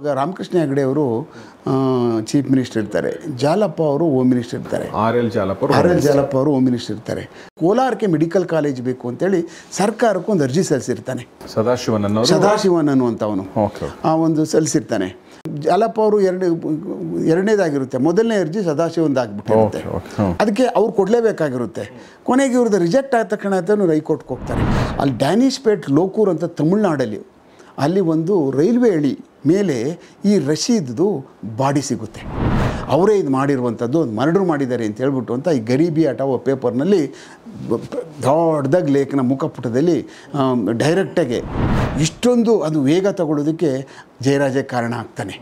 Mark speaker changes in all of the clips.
Speaker 1: ಈಗ ರಾಮಕೃಷ್ಣ ಹೆಗಡೆ ಅವರು chief minister ಇರ್ತಾರೆ ಜಾಲಪ್ಪ ಅವರು ಹೋಮ್ ಮಿನಿಸ್ಟರ್ ಇರ್ತಾರೆ
Speaker 2: R L Jalappa
Speaker 1: R L Jalappa ಅವರು ಹೋಮ್ ಮಿನಿಸ್ಟರ್ ಇರ್ತಾರೆ ಕೋಲಾರಕ್ಕೆ ಮೆಡಿಕಲ್ ಕಾಲೇಜ್ ಬೇಕು ಅಂತೇಳಿ ಸರ್ಕಾರಕ್ಕೂ ಒಂದು ಅರ್ಜಿ ಸಲ್ಲಿಸಿರ್ತಾನೆ ಸದಾಶಿವನ್ ಸದಾಶಿವನ್ ಅನ್ನುವಂಥವನು ಆ ಒಂದು ಸಲ್ಲಿಸಿರ್ತಾನೆ ಜಾಲಪ್ಪ ಅವರು ಎರಡು ಎರಡನೇದಾಗಿರುತ್ತೆ ಮೊದಲನೇ ಅರ್ಜಿ ಆಗ್ಬಿಟ್ಟಿರುತ್ತೆ ಅದಕ್ಕೆ ಅವ್ರು ಕೊಡಲೇಬೇಕಾಗಿರುತ್ತೆ ಕೊನೆಗೆ ಇವ್ರದ್ದು ರಿಜೆಕ್ಟ್ ಆದ ತಕ್ಷಣ ಅಂತ ಹೈಕೋರ್ಟ್ಗೆ ಹೋಗ್ತಾರೆ ಅಲ್ಲಿ ಡ್ಯಾನಿಶ್ ಪೇಟ್ ಲೋಕೂರ್ ಅಂತ ತಮಿಳ್ನಾಡಲ್ಲಿ ಅಲ್ಲಿ ಒಂದು ರೈಲ್ವೆ ಹಳಿ ಮೇಲೆ ಈ ರಶೀದ್ದು ಬಾಡಿ ಸಿಗುತ್ತೆ ಅವರೇ ಇದು ಮಾಡಿರುವಂಥದ್ದು ಒಂದು ಮರ್ಡ್ರ್ ಮಾಡಿದ್ದಾರೆ ಅಂತ ಹೇಳ್ಬಿಟ್ಟು ಅಂತ ಈ ಗರೀಬಿ ಅಟಾವ ಪೇಪರ್ನಲ್ಲಿ ದೊಡ್ಡದಾಗಿ ಲೇಖನ ಮುಖಪುಟದಲ್ಲಿ ಡೈರೆಕ್ಟಾಗೆ ಇಷ್ಟೊಂದು ಅದು ವೇಗ ತಗೊಳ್ಳೋದಕ್ಕೆ ಜಯರಾಜೇ ಕಾರಣ ಆಗ್ತಾನೆ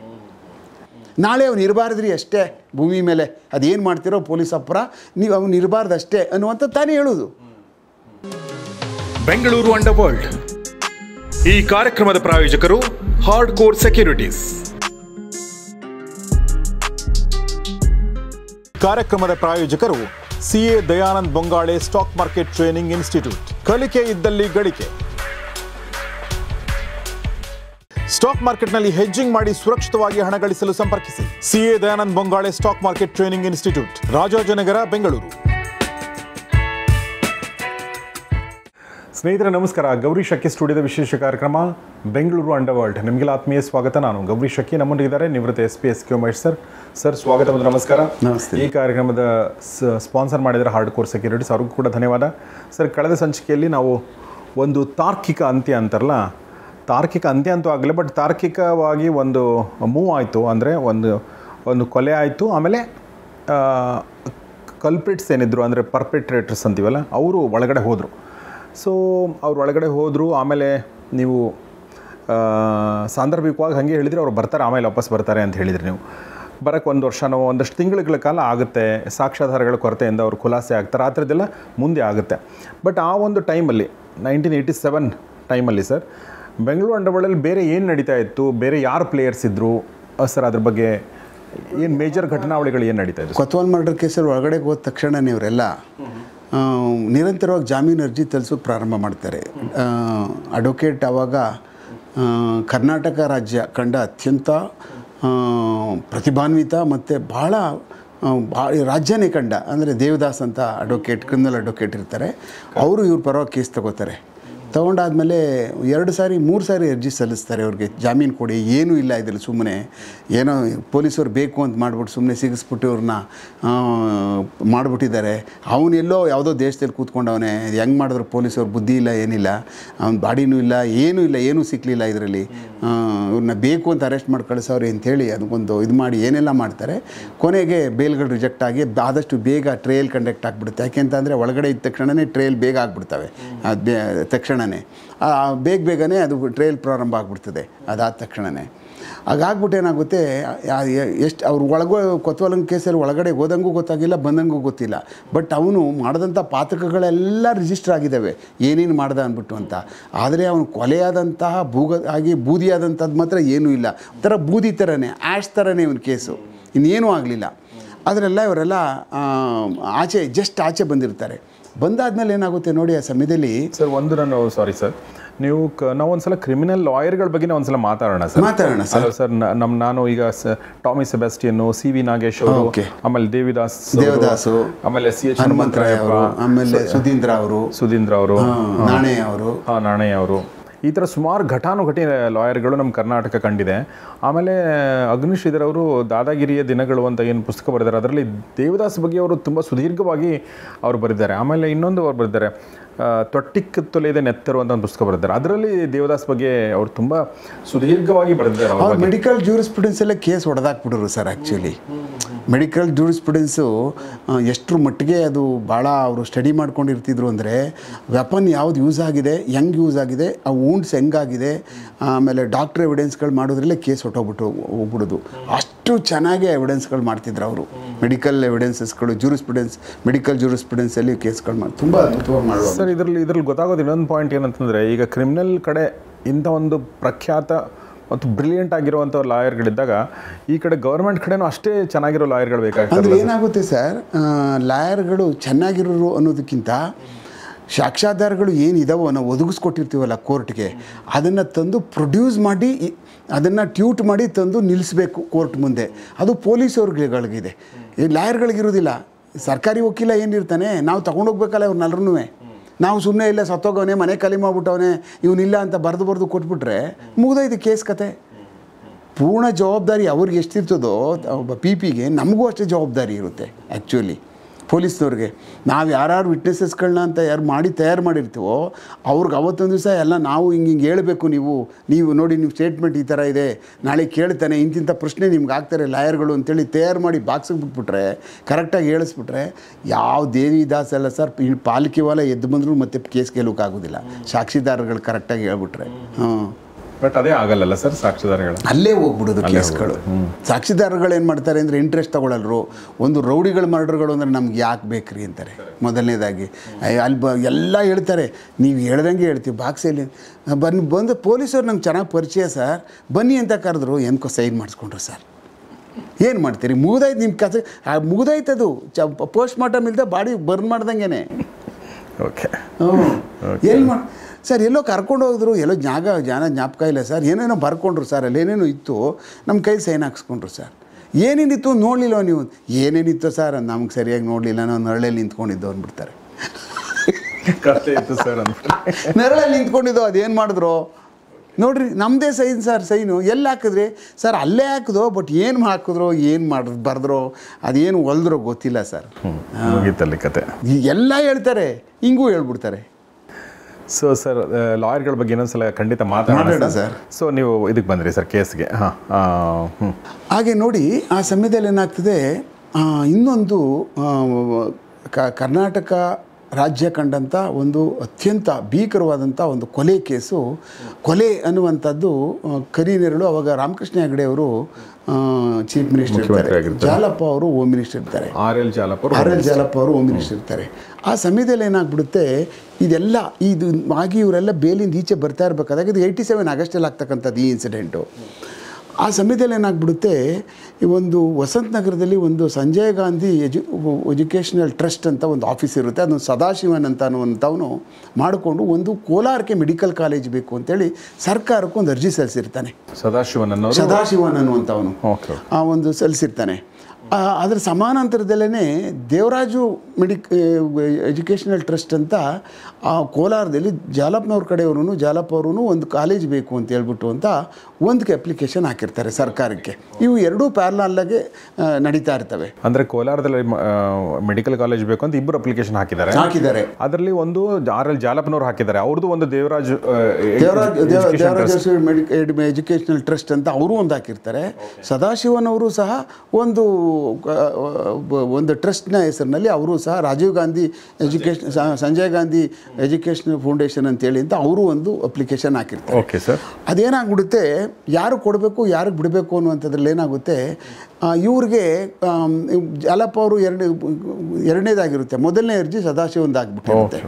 Speaker 1: ನಾಳೆ ಅವ್ನು ಇರಬಾರ್ದ್ರಿ ಅಷ್ಟೇ ಭೂಮಿ ಮೇಲೆ ಅದೇನು ಮಾಡ್ತಿರೋ ಪೊಲೀಸ್ ಅಪರ ನೀವು ಅವ್ನು ಇರಬಾರ್ದು ಅಷ್ಟೇ ಅನ್ನುವಂಥ ತಾನೇ ಹೇಳೋದು
Speaker 2: ಬೆಂಗಳೂರು ಅಂಡರ್ ವರ್ಲ್ಡ್ ಈ ಕಾರ್ಯಕ್ರಮದ ಪ್ರಾಯೋಜಕರು ಹಾರ್ಡ್ ಕೋರ್ ಸೆಕ್ಯೂರಿಟೀಸ್ ಕಾರ್ಯಕ್ರಮದ ಪ್ರಾಯೋಜಕರು CA Dayanand Bongale stock market training institute ಕಲಿಕೆ ಇದ್ದಲ್ಲಿ ಗಳಿಕೆ ಸ್ಟಾಕ್ ಮಾರ್ಕೆಟ್ನಲ್ಲಿ ಹೆಜ್ಜಿಂಗ್ ಮಾಡಿ ಸುರಕ್ಷಿತವಾಗಿ ಹಣ ಗಳಿಸಲು ಸಂಪರ್ಕಿಸಿ CA Dayanand Bongale stock market training institute Rajajinagar Bengaluru ಸ್ನೇಹಿತರೆ ನಮಸ್ಕಾರ ಗೌರಿ ಶಕ್ಕಿ ಸ್ಟುಡಿಯೋದ ವಿಶೇಷ ಕಾರ್ಯಕ್ರಮ ಬೆಂಗಳೂರು ಅಂಡರ್ ವರ್ಲ್ಡ್ ನಿಮಗೆಲ್ಲ ಆತ್ಮೀಯ ಸ್ವಾಗತ ನಾನು ಗೌರಿ ಶಕ್ಕಿ ನಮ್ಮೊಂದಿಗಿದ್ದಾರೆ ನಿವೃತ್ತ S P S K Umesh sir sir ಸ್ವಾಗತ ಮತ್ತು ನಮಸ್ಕಾರ ನಮಸ್ತೆ ಈ ಕಾರ್ಯಕ್ರಮದ ಸ್ಪಾನ್ಸರ್ ಮಾಡಿದರೆ ಹಾರ್ಡ್ ಕೋರ್ ಸೆಕ್ಯೂರಿಟೀಸ್ ಅವ್ರಿಗೂ ಕೂಡ ಧನ್ಯವಾದ ಸರ್ ಕಳೆದ ಸಂಚಿಕೆಯಲ್ಲಿ ನಾವು ಒಂದು ತಾರ್ಕಿಕ ಅಂತ್ಯ ಅಂತಾರಲ್ಲ ತಾರ್ಕಿಕ ಅಂತ್ಯ ಅಂತೂ ಆಗಲಿಲ್ಲ ಬಟ್ ತಾರ್ಕಿಕವಾಗಿ ಒಂದು ಮೂವ್ ಆಯಿತು ಅಂದರೆ ಒಂದು ಒಂದು ಕೊಲೆ ಆಯಿತು ಆಮೇಲೆ ಕಲ್ಪ್ರಿಟ್ಸ್ ಏನಿದ್ರು ಅಂದರೆ ಪರ್ಪೆಟ್ರೇಟರ್ಸ್ ಅಂತೀವಲ್ಲ ಅವರು ಒಳಗಡೆ ಹೋದರು ಸೊ ಅವ್ರು ಒಳಗಡೆ ಹೋದರು ಆಮೇಲೆ ನೀವು ಸಾಂದರ್ಭಿಕವಾಗಿ ಹಾಗೆ ಹೇಳಿದರೆ ಅವ್ರು ಬರ್ತಾರೆ ಆಮೇಲೆ ವಾಪಸ್ ಬರ್ತಾರೆ ಅಂತ ಹೇಳಿದ್ರಿ ನೀವು ಬರೋಕ್ಕೆ ಒಂದು ವರ್ಷನೋ ಒಂದಷ್ಟು ತಿಂಗಳುಗಳ ಕಾಲ ಆಗುತ್ತೆ ಸಾಕ್ಷ್ಯಾಧಾರಗಳ ಕೊರತೆಯಿಂದ ಅವರು ಖುಲಾಸೆ ಆಗ್ತಾರೆ ಆ ಥರದ್ದೆಲ್ಲ ಮುಂದೆ ಆಗುತ್ತೆ ಬಟ್ ಆ ಒಂದು ಟೈಮಲ್ಲಿ ನೈನ್ಟೀನ್ ಏಯ್ಟಿ ಸೆವೆನ್ ಟೈಮಲ್ಲಿ ಸರ್ ಬೆಂಗಳೂರು ಅಂಡರ್ವರ್ಲ್ಡಲ್ಲಿ ಬೇರೆ ಏನು ನಡೀತಾ ಇತ್ತು ಬೇರೆ ಯಾರು ಪ್ಲೇಯರ್ಸ್
Speaker 1: ಇದ್ದರು ಸರ್ ಅದ್ರ ಬಗ್ಗೆ ಏನು ಮೇಜರ್ ಘಟನಾವಳಿಗಳು ಏನು ನಡೀತಾ ಇದ್ರು ಕೊತ್ವಾಲ್ ಮರ್ಡರ್ ಕೇಸಲ್ಲಿ ಒಳಗಡೆ ಹೋದ ತಕ್ಷಣ ಇವರೆಲ್ಲ ನಿರಂತರವಾಗಿ ಜಾಮೀನು ಅರ್ಜಿ ತಲ್ಸೋಕೆ ಪ್ರಾರಂಭ ಮಾಡ್ತಾರೆ ಅಡ್ವೊಕೇಟ್ ಆವಾಗ ಕರ್ನಾಟಕ ರಾಜ್ಯ ಕಂಡ ಅತ್ಯಂತ ಪ್ರತಿಭಾನ್ವಿತ ಮತ್ತು ಭಾಳ ಭಾಳ ರಾಜ್ಯನೇ ಕಂಡ ಅಂದರೆ ದೇವದಾಸ್ ಅಂತ ಅಡ್ವೊಕೇಟ್ ಕ್ರಿಮಿನಲ್ ಅಡ್ವೊಕೇಟ್ ಇರ್ತಾರೆ ಅವರು ಇವ್ರ ಪರವಾಗಿ ಕೇಸ್ ತಗೋತಾರೆ ತೊಗೊಂಡಾದಮೇಲೆ ಎರಡು ಸಾರಿ ಮೂರು ಸಾರಿ ಅರ್ಜಿ ಸಲ್ಲಿಸ್ತಾರೆ ಅವ್ರಿಗೆ ಜಾಮೀನು ಕೊಡಿ ಏನೂ ಇಲ್ಲ ಇದರಲ್ಲಿ ಸುಮ್ಮನೆ ಏನೋ ಪೊಲೀಸರು ಬೇಕು ಅಂತ ಮಾಡ್ಬಿಟ್ಟು ಸುಮ್ಮನೆ ಸಿಗಿಸ್ಬಿಟ್ಟು ಇವ್ರನ್ನ ಮಾಡಿಬಿಟ್ಟಿದ್ದಾರೆ ಅವನೆಲ್ಲೋ ಯಾವುದೋ ದೇಶದಲ್ಲಿ ಕೂತ್ಕೊಂಡವನೇ ಹೆಂಗೆ ಮಾಡಿದ್ರು ಪೊಲೀಸವ್ರು ಬುದ್ಧಿ ಇಲ್ಲ ಏನಿಲ್ಲ ಅವ್ನ ಬಾಡಿನೂ ಇಲ್ಲ ಏನೂ ಇಲ್ಲ ಏನೂ ಸಿಕ್ಕಲಿಲ್ಲ ಇದರಲ್ಲಿ ಇವ್ರನ್ನ ಬೇಕು ಅಂತ ಅರೆಸ್ಟ್ ಮಾಡಿ ಕಳಿಸೋರು ಅಂತೇಳಿ ಅದಕ್ಕೊಂದು ಇದು ಮಾಡಿ ಏನೆಲ್ಲ ಮಾಡ್ತಾರೆ ಕೊನೆಗೆ ಬೇಲ್ಗಳು ರಿಜೆಕ್ಟ್ ಆಗಿ ಆದಷ್ಟು ಬೇಗ ಟ್ರೇಲ್ ಕಂಡಕ್ಟ್ ಆಗಿಬಿಡುತ್ತೆ ಯಾಕೆಂತಂದರೆ ಒಳಗಡೆ ಇದ್ದ ತಕ್ಷಣವೇ ಟ್ರೇಲ್ ಬೇಗ ಆಗಿಬಿಡ್ತವೆ ಅದು ತಕ್ಷಣ ತಕ್ಷಣವೇ ಬೇಗ ಬೇಗನೆ ಅದು ಟ್ರೇಲ್ ಪ್ರಾರಂಭ ಆಗ್ಬಿಡ್ತದೆ ಅದಾದ ತಕ್ಷಣವೇ ಹಾಗಾಗ್ಬಿಟ್ಟು ಏನಾಗುತ್ತೆ ಎಷ್ಟು ಅವ್ರು ಒಳಗೋ ಕೊತ್ವಲಂಗ ಕೇಸಲ್ಲಿ ಒಳಗಡೆ ಹೋದಂಗೂ ಗೊತ್ತಾಗಿಲ್ಲ ಬಂದಂಗೂ ಗೊತ್ತಿಲ್ಲ ಬಟ್ ಅವನು ಮಾಡಿದಂಥ ಪಾತಕಗಳೆಲ್ಲ ರಿಜಿಸ್ಟರ್ ಆಗಿದ್ದಾವೆ ಏನೇನು ಮಾಡ್ದ ಅಂದ್ಬಿಟ್ಟು ಅಂತ ಆದರೆ ಅವನು ಕೊಲೆಯಾದಂತಹ ಭೂಗ ಆಗಿ ಬೂದಿಯಾದಂಥದ್ದು ಮಾತ್ರ ಏನೂ ಇಲ್ಲ ಒಂಥರ ಬೂದಿ ಥರನೇ ಆಶ್ ಥರನೇ ಇವನ ಕೇಸು ಇನ್ನೇನೂ ಆಗಲಿಲ್ಲ ಅದರೆಲ್ಲ ಇವರೆಲ್ಲ ಆಚೆ ಜಸ್ಟ್ ಆಚೆ ಬಂದಿರ್ತಾರೆ ಬಂದಾದ್ಮೇಲೆ ಏನಾಗುತ್ತೆ ನೋಡಿ ಆ ಸಮಯದಲ್ಲಿ ಸರ್ ಒಂದು ನಾನು
Speaker 2: ಸಾರಿ oh, ಸರ್ ನೀವು ನಾವು ಒಂದ್ಸಲ ಕ್ರಿಮಿನಲ್ ಲಾಯರ್ಗಳ ಬಗ್ಗೆ ಒಂದ್ಸಲ ಮಾತಾಡೋಣ ಸರ್ ಮಾತಾಡೋಣ ಸರ್ ಸರ್ ನಮ್ ನಾನು ಈಗ ಟಾಮಿ ಸೆಬಾಸ್ಟಿಯನ್ನು ಸಿ ವಿ ನಾಗೇಶ್ ಅವರು ಆಮೇಲೆ ದೇವಿದಾಸ್ ದೇವದಾಸು ಆಮೇಲೆ ಸಿ ಎಚ್ ಹನುಮಂತರಾಯ ಅವರು ಆಮೇಲೆ ಸುಧೀಂದ್ರ ಅವರು ಸುಧೀಂದ್ರ ಅವರು ನಾಣೆ ಅವರು ಹಾ ನಾಣೆ ಅವರು ಈ ಥರ ಸುಮಾರು ಘಟಾನುಘಟಿ ಲಾಯರ್ಗಳು ನಮ್ಮ ಕರ್ನಾಟಕ ಕಂಡಿದೆ ಆಮೇಲೆ ಅಗ್ನಿಶ್ ಅವರು ದಾದಾಗಿರಿಯ ದಿನಗಳು ಅಂತ ಏನು ಪುಸ್ತಕ ಬರೆದಿದ್ದಾರೆ ಅದರಲ್ಲಿ ದೇವದಾಸ್ ಬಗ್ಗೆ ಅವರು ತುಂಬ ಸುದೀರ್ಘವಾಗಿ ಅವರು ಬರೆದಿದ್ದಾರೆ ಆಮೇಲೆ ಇನ್ನೊಂದು ಅವ್ರು ಬರೆದಿದ್ದಾರೆ ತೊಟ್ಟಿಕ್ಕೆ ತೊಲೆಯದೆ ನೆತ್ತರು
Speaker 1: ಅಂತ ಒಂದು ಪುಸ್ತಕ ಬರೆದಿದ್ದಾರೆ ಅದರಲ್ಲಿ ದೇವದಾಸ್ ಬಗ್ಗೆ ಅವರು ತುಂಬ ಸುದೀರ್ಘವಾಗಿ ಬರೆದಿದ್ದಾರೆ ಮೆಡಿಕಲ್ ಮೆಡಿಕಲ್ ಜೂರಿಸ್ಪ್ರುಡೆನ್ಸ್ ಎಲ್ಲ ಕೇಸ್ ಹೊಡೆದಾಕ್ಬಿಟ್ರು ಸರ್ ಆ್ಯಕ್ಚುಲಿ ಮೆಡಿಕಲ್ ಜೂರಿಸ್ಪ್ರುಡೆನ್ಸು ಎಷ್ಟರ ಮಟ್ಟಿಗೆ ಅದು ಭಾಳ ಅವರು ಸ್ಟಡಿ ಮಾಡ್ಕೊಂಡಿರ್ತಿದ್ರು ಅಂದರೆ ವೆಪನ್ ಯಾವ್ದು ಯೂಸ್ ಆಗಿದೆ ಹೆಂಗ್ ಯೂಸ್ ಆಗಿದೆ ಆ ವೂಂಡ್ಸ್ ಹೆಂಗಾಗಿದೆ ಆಮೇಲೆ ಡಾಕ್ಟರ್ ಎವಿಡೆನ್ಸ್ಗಳು ಮಾಡೋದ್ರಲ್ಲೇ ಕೇಸ್ ಹೊಟ್ಟೋಗ್ಬಿಟ್ಟು ಹೋಗ್ಬಿಡೋದು ಅಷ್ಟು ಅಷ್ಟು ಚೆನ್ನಾಗಿ ಎವಿಡೆನ್ಸ್ಗಳು ಮಾಡ್ತಿದ್ರು ಅವರು ಮೆಡಿಕಲ್ ಎವಿಡೆನ್ಸಸ್ಗಳು ಜೂರಿಸ್ಪ್ರುಡೆನ್ಸ್ ಮೆಡಿಕಲ್ ಅಲ್ಲಿ ಕೇಸ್ಗಳು ಮಾಡಿ ತುಂಬ ಅದ್ಭುತವಾಗಿ ಸರ್
Speaker 2: ಇದರಲ್ಲಿ ಇದರಲ್ಲಿ ಗೊತ್ತಾಗೋದು ಇನ್ನೊಂದು ಪಾಯಿಂಟ್ ಏನಂತಂದರೆ ಈಗ ಕ್ರಿಮಿನಲ್ ಕಡೆ ಇಂಥ ಒಂದು ಪ್ರಖ್ಯಾತ ಮತ್ತು ಬ್ರಿಲಿಯಂಟ್ ಆಗಿರುವಂಥ ಲಾಯರ್ಗಳಿದ್ದಾಗ ಈ ಕಡೆ ಗೌರ್ಮೆಂಟ್ ಕಡೆನೂ ಅಷ್ಟೇ ಚೆನ್ನಾಗಿರೋ ಲಾಯರ್ಗಳು ಬೇಕಾಗ್ತದೆ ಅಂದರೆ
Speaker 1: ಏನಾಗುತ್ತೆ ಸರ್ ಲಾಯರ್ಗಳು ಚೆನ್ನಾಗಿರೋರು ಅನ್ನೋದಕ್ಕಿಂತ ಸಾಕ್ಷ್ಯಾಧಾರಗಳು ಏನಿದಾವೋ ನಾವು ಒದಗಿಸ್ಕೊಟ್ಟಿರ್ತೀವಲ್ಲ ಕೋರ್ಟ್ಗೆ ಅದನ್ನು ತಂದು ಪ್ರೊಡ್ಯೂಸ್ ಮಾಡಿ ಅದನ್ನು ಟ್ಯೂಟ್ ಮಾಡಿ ತಂದು ನಿಲ್ಲಿಸಬೇಕು ಕೋರ್ಟ್ ಮುಂದೆ ಅದು ಪೊಲೀಸವ್ರಗಳಿಗಿದೆ ಈ ಲಾಯರ್ಗಳಿಗಿರೋದಿಲ್ಲ ಸರ್ಕಾರಿ ವಕೀಲ ಏನಿರ್ತಾನೆ ನಾವು ತೊಗೊಂಡೋಗ್ಬೇಕಲ್ಲ ಇವ್ರು ನಲ್ರೂ ನಾವು ಸುಮ್ಮನೆ ಇಲ್ಲ ಸತ್ತೋಗವನೇ ಮನೆ ಖಾಲಿ ಮಾಡಿಬಿಟ್ಟವನೆ ಇವನಿಲ್ಲ ಅಂತ ಬರೆದು ಬರೆದು ಕೊಟ್ಬಿಟ್ರೆ ಮುಗ್ದೋಯ್ತು ಕೇಸ್ ಕತೆ ಪೂರ್ಣ ಜವಾಬ್ದಾರಿ ಅವ್ರಿಗೆ ಎಷ್ಟಿರ್ತದೋ ಒಬ್ಬ ಪಿ ಪಿಗೆ ನಮಗೂ ಅಷ್ಟೇ ಜವಾಬ್ದಾರಿ ಇರುತ್ತೆ ಆ್ಯಕ್ಚುಲಿ ಪೊಲೀಸ್ನವ್ರಿಗೆ ನಾವು ಯಾರ್ಯಾರು ವಿಟ್ನೆಸಸ್ಗಳನ್ನ ಅಂತ ಯಾರು ಮಾಡಿ ತಯಾರು ಮಾಡಿರ್ತೀವೋ ಅವ್ರಿಗೆ ಅವತ್ತೊಂದು ದಿವಸ ಎಲ್ಲ ನಾವು ಹಿಂಗೆ ಹಿಂಗೆ ಹೇಳಬೇಕು ನೀವು ನೀವು ನೋಡಿ ನಿಮ್ಮ ಸ್ಟೇಟ್ಮೆಂಟ್ ಈ ಥರ ಇದೆ ನಾಳೆ ಕೇಳ್ತಾನೆ ಇಂತಿಂಥ ಪ್ರಶ್ನೆ ನಿಮ್ಗೆ ಆಗ್ತಾರೆ ಲಾಯರ್ಗಳು ಅಂತೇಳಿ ತಯಾರು ಮಾಡಿ ಬಾಕ್ಸಿಗೆ ಬಿಟ್ಬಿಟ್ರೆ ಕರೆಕ್ಟಾಗಿ ಹೇಳಿಸ್ಬಿಟ್ರೆ ಯಾವ ದೇವಿದಾಸ್ ಅಲ್ಲ ಸರ್ ಪಾಲಿಕೆ ವಾಲ ಎದ್ದು ಬಂದರೂ ಮತ್ತೆ ಕೇಸ್ ಗೆಲ್ಲೋಕ್ಕಾಗೋದಿಲ್ಲ ಸಾಕ್ಷಿದಾರಗಳು ಕರೆಕ್ಟಾಗಿ ಹೇಳ್ಬಿಟ್ರೆ ಹ್ಞೂ
Speaker 2: ಬಟ್ ಅದೇ ಆಗಲ್ಲ ಸರ್ ಸಾಕ್ಷಿದಾರಗಳು ಅಲ್ಲೇ ಹೋಗ್ಬಿಡೋದು ಕೇಸ್ಗಳು
Speaker 1: ಸಾಕ್ಷಿದಾರಗಳು ಏನು ಮಾಡ್ತಾರೆ ಅಂದರೆ ಇಂಟ್ರೆಸ್ಟ್ ತಗೊಳ್ಳಲ್ರು ಒಂದು ರೌಡಿಗಳ ಮರ್ಡರ್ಗಳು ಅಂದರೆ ನಮ್ಗೆ ಯಾಕೆ ಬೇಕ್ರಿ ಅಂತಾರೆ ಮೊದಲನೇದಾಗಿ ಅಲ್ಲಿ ಬ ಎಲ್ಲ ಹೇಳ್ತಾರೆ ನೀವು ಹೇಳ್ದಂಗೆ ಹೇಳ್ತೀವಿ ಬಾಕ್ಸಲ್ಲಿ ಬನ್ನಿ ಬಂದು ಪೊಲೀಸರು ನಮ್ಗೆ ಚೆನ್ನಾಗಿ ಪರಿಚಯ ಸರ್ ಬನ್ನಿ ಅಂತ ಕರೆದ್ರು ಏನಕ್ಕೋ ಸೈನ್ ಮಾಡಿಸ್ಕೊಂಡ್ರು ಸರ್ ಏನು ಮಾಡ್ತೀರಿ ಮುಗ್ದಾಯ್ತು ನಿಮ್ಮ ಕಸ ಅದು ಚ ಪೋಸ್ಟ್ ಮಾರ್ಟಮ್ ಇಲ್ಲದೆ ಬಾಡಿ ಬರ್ನ್ ಮಾಡ್ದಂಗೆ ಓಕೆ ಏನು ಮಾಡಿ ಸರ್ ಎಲ್ಲೋ ಕರ್ಕೊಂಡು ಹೋದ್ರು ಎಲ್ಲೋ ಜಾಗ ಜ್ಞಾನ ಜ್ಞಾಪಕ ಇಲ್ಲ ಸರ್ ಏನೇನೋ ಬರ್ಕೊಂಡ್ರು ಸರ್ ಅಲ್ಲಿ ಏನೇನೋ ಇತ್ತು ನಮ್ಮ ಕೈ ಸೈನ್ ಹಾಕ್ಸ್ಕೊಂಡ್ರು ಸರ್ ಏನೇನಿತ್ತು ನೋಡಲಿಲ್ಲ ನೀವು ಏನೇನಿತ್ತು ಸರ್ ನಮ್ಗೆ ಸರಿಯಾಗಿ ನೋಡಲಿಲ್ಲ ನಾವು ನರಳಲ್ಲಿ ನಿಂತ್ಕೊಂಡಿದ್ದು ಅಂದ್ಬಿಡ್ತಾರೆ ಇತ್ತು ಸರ್ ಅಂದ್ಬಿಟ್ಟು ನೆರಳಲ್ಲಿ ನಿಂತ್ಕೊಂಡಿದ್ದು ಅದೇನು ಮಾಡಿದ್ರು ನೋಡ್ರಿ ನಮ್ಮದೇ ಸೈನ್ ಸರ್ ಸೈನು ಎಲ್ಲಿ ಹಾಕಿದ್ರಿ ಸರ್ ಅಲ್ಲೇ ಹಾಕಿದ್ರು ಬಟ್ ಏನು ಹಾಕಿದ್ರು ಏನು ಮಾಡಿದ್ರು ಬರೆದ್ರು ಅದೇನು ಹೊಲ್ದ್ರೋ ಗೊತ್ತಿಲ್ಲ ಸರ್ ಕತೆ ಎಲ್ಲ ಹೇಳ್ತಾರೆ ಹಿಂಗೂ ಹೇಳ್ಬಿಡ್ತಾರೆ ಸೊ ಸರ್
Speaker 2: uh, ಲಾಯರ್ಗಳ ಬಗ್ಗೆ ಇನ್ನೊಂದ್ಸಲ ಖಂಡಿತ ಮಾತಾಡೋಣ ಸರ್ ಸೊ ನೀವು ಇದಕ್ಕೆ ಬಂದ್ರಿ ಸರ್ ಕೇಸ್ಗೆ ಹಾಂ
Speaker 1: ಹಾಗೆ ನೋಡಿ ಆ ಸಮಯದಲ್ಲಿ ಏನಾಗ್ತದೆ ಇನ್ನೊಂದು ಕರ್ನಾಟಕ ರಾಜ್ಯ ಕಂಡಂಥ ಒಂದು ಅತ್ಯಂತ ಭೀಕರವಾದಂಥ ಒಂದು ಕೊಲೆ ಕೇಸು ಕೊಲೆ ಅನ್ನುವಂಥದ್ದು ಕರಿನೆರಳು ಅವಾಗ ರಾಮಕೃಷ್ಣ ಹೆಗಡೆಯವರು ಚೀಫ್ ಮಿನಿಸ್ಟರ್ ಇರ್ತಾರೆ ಜಾಲಪ್ಪ ಅವರು ಹೋಮ್ ಮಿನಿಸ್ಟರ್ ಇರ್ತಾರೆ
Speaker 2: R L Jalappa R L Jalappa ಅವರು ಹೋಮ್ ಮಿನಿಸ್ಟರ್
Speaker 1: ಇರ್ತಾರೆ ಆ ಸಮಯದಲ್ಲಿ ಏನಾಗ್ಬಿಡುತ್ತೆ ಇದೆಲ್ಲ ಇದು ಆಗಿ ಇವರೆಲ್ಲ ಬೇಲಿಂದ ಈಚೆ ಬರ್ತಾ ಇರಬೇಕಾದಾಗ ಇದು ಏಯ್ಟಿ ಸೆವೆನ್ ಆಗಸ್ಟಲ್ಲಿ ಆಗ್ತಕ್ಕಂಥದ್ದು ಈ ಇನ್ಸಿಡೆಂಟು ಆ ಸಮಯದಲ್ಲಿ ಏನಾಗ್ಬಿಡುತ್ತೆ ಈ ಒಂದು ವಸಂತ ನಗರದಲ್ಲಿ ಒಂದು Sanjay Gandhi edu educational trust ಅಂತ ಒಂದು ಆಫೀಸ್ ಇರುತ್ತೆ ಅದನ್ನು ಸದಾಶಿವನ್ ಅಂತ ಅನ್ನುವಂಥವನು ಮಾಡಿಕೊಂಡು ಒಂದು ಕೋಲಾರಕ್ಕೆ ಮೆಡಿಕಲ್ ಕಾಲೇಜ್ ಬೇಕು ಅಂತೇಳಿ ಸರ್ಕಾರಕ್ಕೂ ಒಂದು ಅರ್ಜಿ ಸಲ್ಲಿಸಿರ್ತಾನೆ ಸದಾಶಿವನ್ ಸದಾಶಿವನ್ ಅನ್ನುವಂಥವನು ಆ ಒಂದು ಸಲ್ಲಿಸಿರ್ತಾನೆ ಅದರ ಸಮಾನಾಂತರದಲ್ಲೇ ದೇವರಾಜು ಮೆಡಿಕ್ ಎಜುಕೇಷನಲ್ ಟ್ರಸ್ಟ್ ಅಂತ ಆ ಕೋಲಾರದಲ್ಲಿ ಜಾಲಪ್ನವ್ರ ಕಡೆಯವರು ಜಾಲಪ್ಪ ಅವರು ಒಂದು ಕಾಲೇಜ್ ಬೇಕು ಅಂತ ಹೇಳ್ಬಿಟ್ಟು ಅಂತ ಒಂದಕ್ಕೆ ಅಪ್ಲಿಕೇಶನ್ ಹಾಕಿರ್ತಾರೆ ಸರ್ಕಾರಕ್ಕೆ ಇವು ಎರಡೂ ಪ್ಯಾರಲಾಗಿ ನಡೀತಾ ಇರ್ತವೆ
Speaker 2: ಅಂದರೆ ಕೋಲಾರದಲ್ಲಿ ಮೆಡಿಕಲ್ ಕಾಲೇಜ್ ಬೇಕು ಅಂತ ಇಬ್ಬರು ಅಪ್ಲಿಕೇಶನ್ ಹಾಕಿದ್ದಾರೆ ಹಾಕಿದ್ದಾರೆ ಅದರಲ್ಲಿ ಒಂದು ಆರ್ ಎಲ್ ಜಾಲಪ್ನವ್ರು ಹಾಕಿದ್ದಾರೆ ಅವ್ರದ್ದು ಒಂದು
Speaker 1: Devaraj Devaraj medical educational trust ಅಂತ ಅವರು ಒಂದು ಹಾಕಿರ್ತಾರೆ ಸದಾಶಿವನವರು ಸಹ ಒಂದು ಒಂದು ಟ್ರಸ್ಟ್ನ ಹೆಸರಿನಲ್ಲಿ ಅವರು ಸಹ Rajiv Gandhi education Sanjay Gandhi education foundation ಅಂತೇಳಿ ಅಂತ ಅವರು ಒಂದು ಅಪ್ಲಿಕೇಶನ್ ಹಾಕಿರ್ತಾರೆ ಓಕೆ ಸರ್ ಅದೇನಾಗ್ಬಿಡುತ್ತೆ ಯಾರು ಕೊಡಬೇಕು ಯಾರಿಗೆ ಬಿಡಬೇಕು ಅನ್ನುವಂಥದ್ರಲ್ಲಿ ಏನಾಗುತ್ತೆ ಇವ್ರಿಗೆ ಅಲಪ್ಪ ಅವರು ಎರಡು ಎರಡನೇದಾಗಿರುತ್ತೆ ಮೊದಲನೇ ಅರ್ಜಿ ಸದಾಶಿವಂದಾಗ್ಬಿಟ್ಟಿರುತ್ತೆ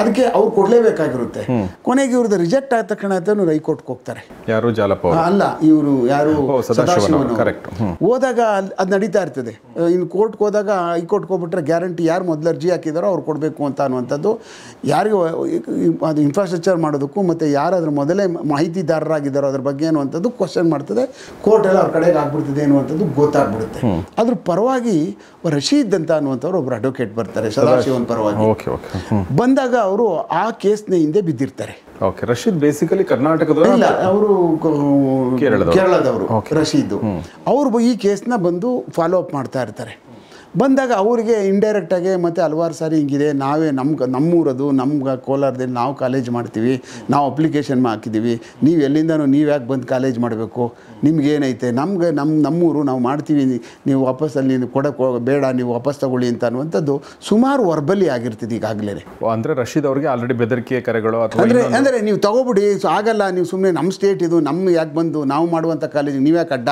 Speaker 1: ಅದಕ್ಕೆ ಅವ್ರು ಕೊಡ್ಲೇಬೇಕಾಗಿರುತ್ತೆ ಕೊನೆಗೆ ಇವ್ರದ್ದು ರಿಜೆಕ್ಟ್ ಆದ ತಕ್ಷಣ ಅಂತ ರೈಕೋರ್ಟ್ಗೆ ಹೋಗ್ತಾರೆ
Speaker 2: ಯಾರು ಜಾಲಪ್ಪ ಅಲ್ಲ
Speaker 1: ಇವರು ಯಾರು ಕರೆಕ್ಟ್ ಹೋದಾಗ ಅದು ನಡೀತಾ ಇರ್ತದೆ ಇನ್ನು ಕೋರ್ಟ್ ಹೋದಾಗ ಹೈಕೋರ್ಟ್ ಹೋಗ್ಬಿಟ್ರೆ ಗ್ಯಾರಂಟಿ ಯಾರು ಮೊದಲ ಅರ್ಜಿ ಹಾಕಿದಾರೋ ಅವ್ರು ಕೊಡಬೇಕು ಅಂತ ಅನ್ನುವಂಥದ್ದು ಯಾರಿಗೂ ಅದು ಇನ್ಫ್ರಾಸ್ಟ್ರಕ್ಚರ್ ಮಾಡೋದಕ್ಕೂ ಮತ್ತು ಯಾರಾದರೂ ಮೊದಲೇ ಮಾಹಿತಿದಾರರಾಗಿದ್ದಾರೋ ಅದ್ರ ಬಗ್ಗೆ ಅನ್ನುವಂಥದ್ದು ಕ್ವಶನ್ ಮಾಡ್ತದೆ ಕೋರ್ಟ್ ಎಲ್ಲ ಅವ್ರ ಕಡೆಗೆ ಆಗ್ಬಿಡ್ತದೆ ಅನ್ನುವಂಥದ್ದು ಗೊತ್ತು ಗೊತ್ತಾಗ್ಬಿಡುತ್ತೆ ಅದ್ರ ಪರವಾಗಿ ರಶೀದ್ ಅಂತ ಅನ್ನುವಂಥವ್ರು ಒಬ್ರು ಅಡ್ವೊಕೇಟ್ ಬರ್ತಾರೆ ಸದಾಶಿವನ್ ಪರವಾಗಿ ಬಂದಾಗ ಅವರು ಆ ಕೇಸ್ನ ಹಿಂದೆ ಬಿದ್ದಿರ್ತಾರೆ ರಶೀದ್ ಬೇಸಿಕಲಿ ಕರ್ನಾಟಕದ ಇಲ್ಲ ಅವರು ಕೇರಳದವರು ರಶೀದ್ ಅವರು ಈ ಕೇಸ್ನ ಬಂದು ಫಾಲೋ ಅಪ್ ಮಾಡ್ತಾ ಇರ್ತಾರೆ ಬಂದಾಗ ಅವರಿಗೆ ಇಂಡೈರೆಕ್ಟಾಗಿ ಮತ್ತೆ ಹಲವಾರು ಸಾರಿ ಹಿಂಗಿದೆ ನಾವೇ ನಮ್ಗೆ ನಮ್ಮೂರದು ನಮ್ಗೆ ಕೋಲಾರದಲ್ಲಿ ನಾವು ಕಾಲೇಜ್ ಮಾಡ್ತೀವಿ ನಾವು ಅಪ್ಲಿಕೇಶನ್ ಹಾಕಿದ್ದೀವಿ ನೀವು ಎಲ್ಲಿಂದನೂ ನೀವು ಯಾಕೆ ಬಂದು ಕಾಲೇಜ್ ಮಾಡಬೇಕು ನಿಮಗೇನೈತೆ ನಮ್ಗೆ ನಮ್ಮ ನಮ್ಮೂರು ನಾವು ಮಾಡ್ತೀವಿ ನೀವು ವಾಪಸ್ ಅಲ್ಲಿ ಕೊಡಕ್ಕೆ ಬೇಡ ನೀವು ವಾಪಸ್ ತಗೊಳ್ಳಿ ಅಂತ ಅನ್ನುವಂಥದ್ದು ಸುಮಾರು ವರ್ಬಲಿ ಆಗಿರ್ತದೆ ಈಗಾಗಲೇ
Speaker 2: ಅಂದರೆ ರಶೀದ್ ಅವ್ರಿಗೆ ಆಲ್ರೆಡಿ ಬೆದರಿಕೆ ಕರೆಗಳು ಅಂದರೆ ಅಂದರೆ
Speaker 1: ನೀವು ತಗೋಬಿಡಿ ಆಗಲ್ಲ ನೀವು ಸುಮ್ಮನೆ ನಮ್ಮ ಸ್ಟೇಟ್ ಇದು ನಮ್ಮ ಯಾಕೆ ಬಂದು ನಾವು ಮಾಡುವಂಥ ಕಾಲೇಜಿಗೆ ನೀವು ಯಾಕೆ ಅಡ್ಡ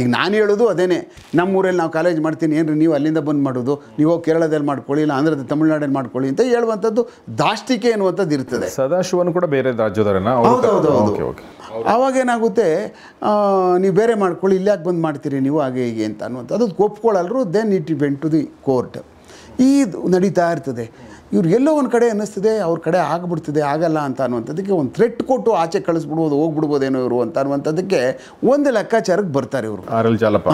Speaker 1: ಈಗ ನಾನು ಹೇಳೋದು ಅದೇನೇ ನಮ್ಮೂರಲ್ಲಿ ನಾವು ಕಾಲೇಜ್ ಮಾಡ್ತೀನಿ ರೀ ನೀವು ಅಲ್ಲಿಂದ ಬಂದು ಮಾಡೋದು ನೀವು ಕೇರಳದಲ್ಲಿ ಮಾಡ್ಕೊಳ್ಳಿ ಇಲ್ಲ ಆಂಧ್ರದ ತಮಿಳ್ನಾಡಲ್ಲಿ ಮಾಡ್ಕೊಳ್ಳಿ ಅಂತ ಹೇಳುವಂಥದ್ದು ದಾಷ್ಟಿಕೆ ಅನ್ನುವಂಥದ್ದು ಇರ್ತದೆ ಸದಾಶಿವನು ಕೂಡ ಬೇರೆ ರಾಜ್ಯದವರೇನಾ ಹೌದು ಹೌದು ಓಕೆ ಆವಾಗೇನಾಗುತ್ತೆ ನೀವು ಬೇರೆ ಮಾಡ್ಕೊಳ್ಳಿ ಇಲ್ಲಿ ಯಾಕೆ ಬಂದು ಮಾಡ್ತೀರಿ ನೀವು ಹಾಗೆ ಹೀಗೆ ಅಂತ ಅನ್ನುವಂಥ ಅದು ಒಪ್ಕೊಳ್ಳಲ್ರು then it been to the court ಈ ನಡೀತಾ ಇರ್ತದೆ ಇವ್ರು ಎಲ್ಲೋ ಒಂದು ಕಡೆ ಅನ್ನಿಸ್ತದೆ ಅವ್ರ ಕಡೆ ಆಗಿಬಿಡ್ತದೆ ಆಗಲ್ಲ ಅಂತ ಅನ್ನುವಂಥದ್ದಕ್ಕೆ ಒಂದು ಥ್ರೆಟ್ ಕೊಟ್ಟು ಆಚೆ ಕಳಿಸ್ಬಿಡ್ಬೋದು ಹೋಗ್ಬಿಡ್ಬೋದೇನೋ ಇವರು ಅಂತ ಅನ್ನುವಂಥದ್ದಕ್ಕೆ ಒಂದು ಲೆಕ್ಕಾಚಾರಕ್ಕೆ ಬರ್ತಾರೆ ಇವರು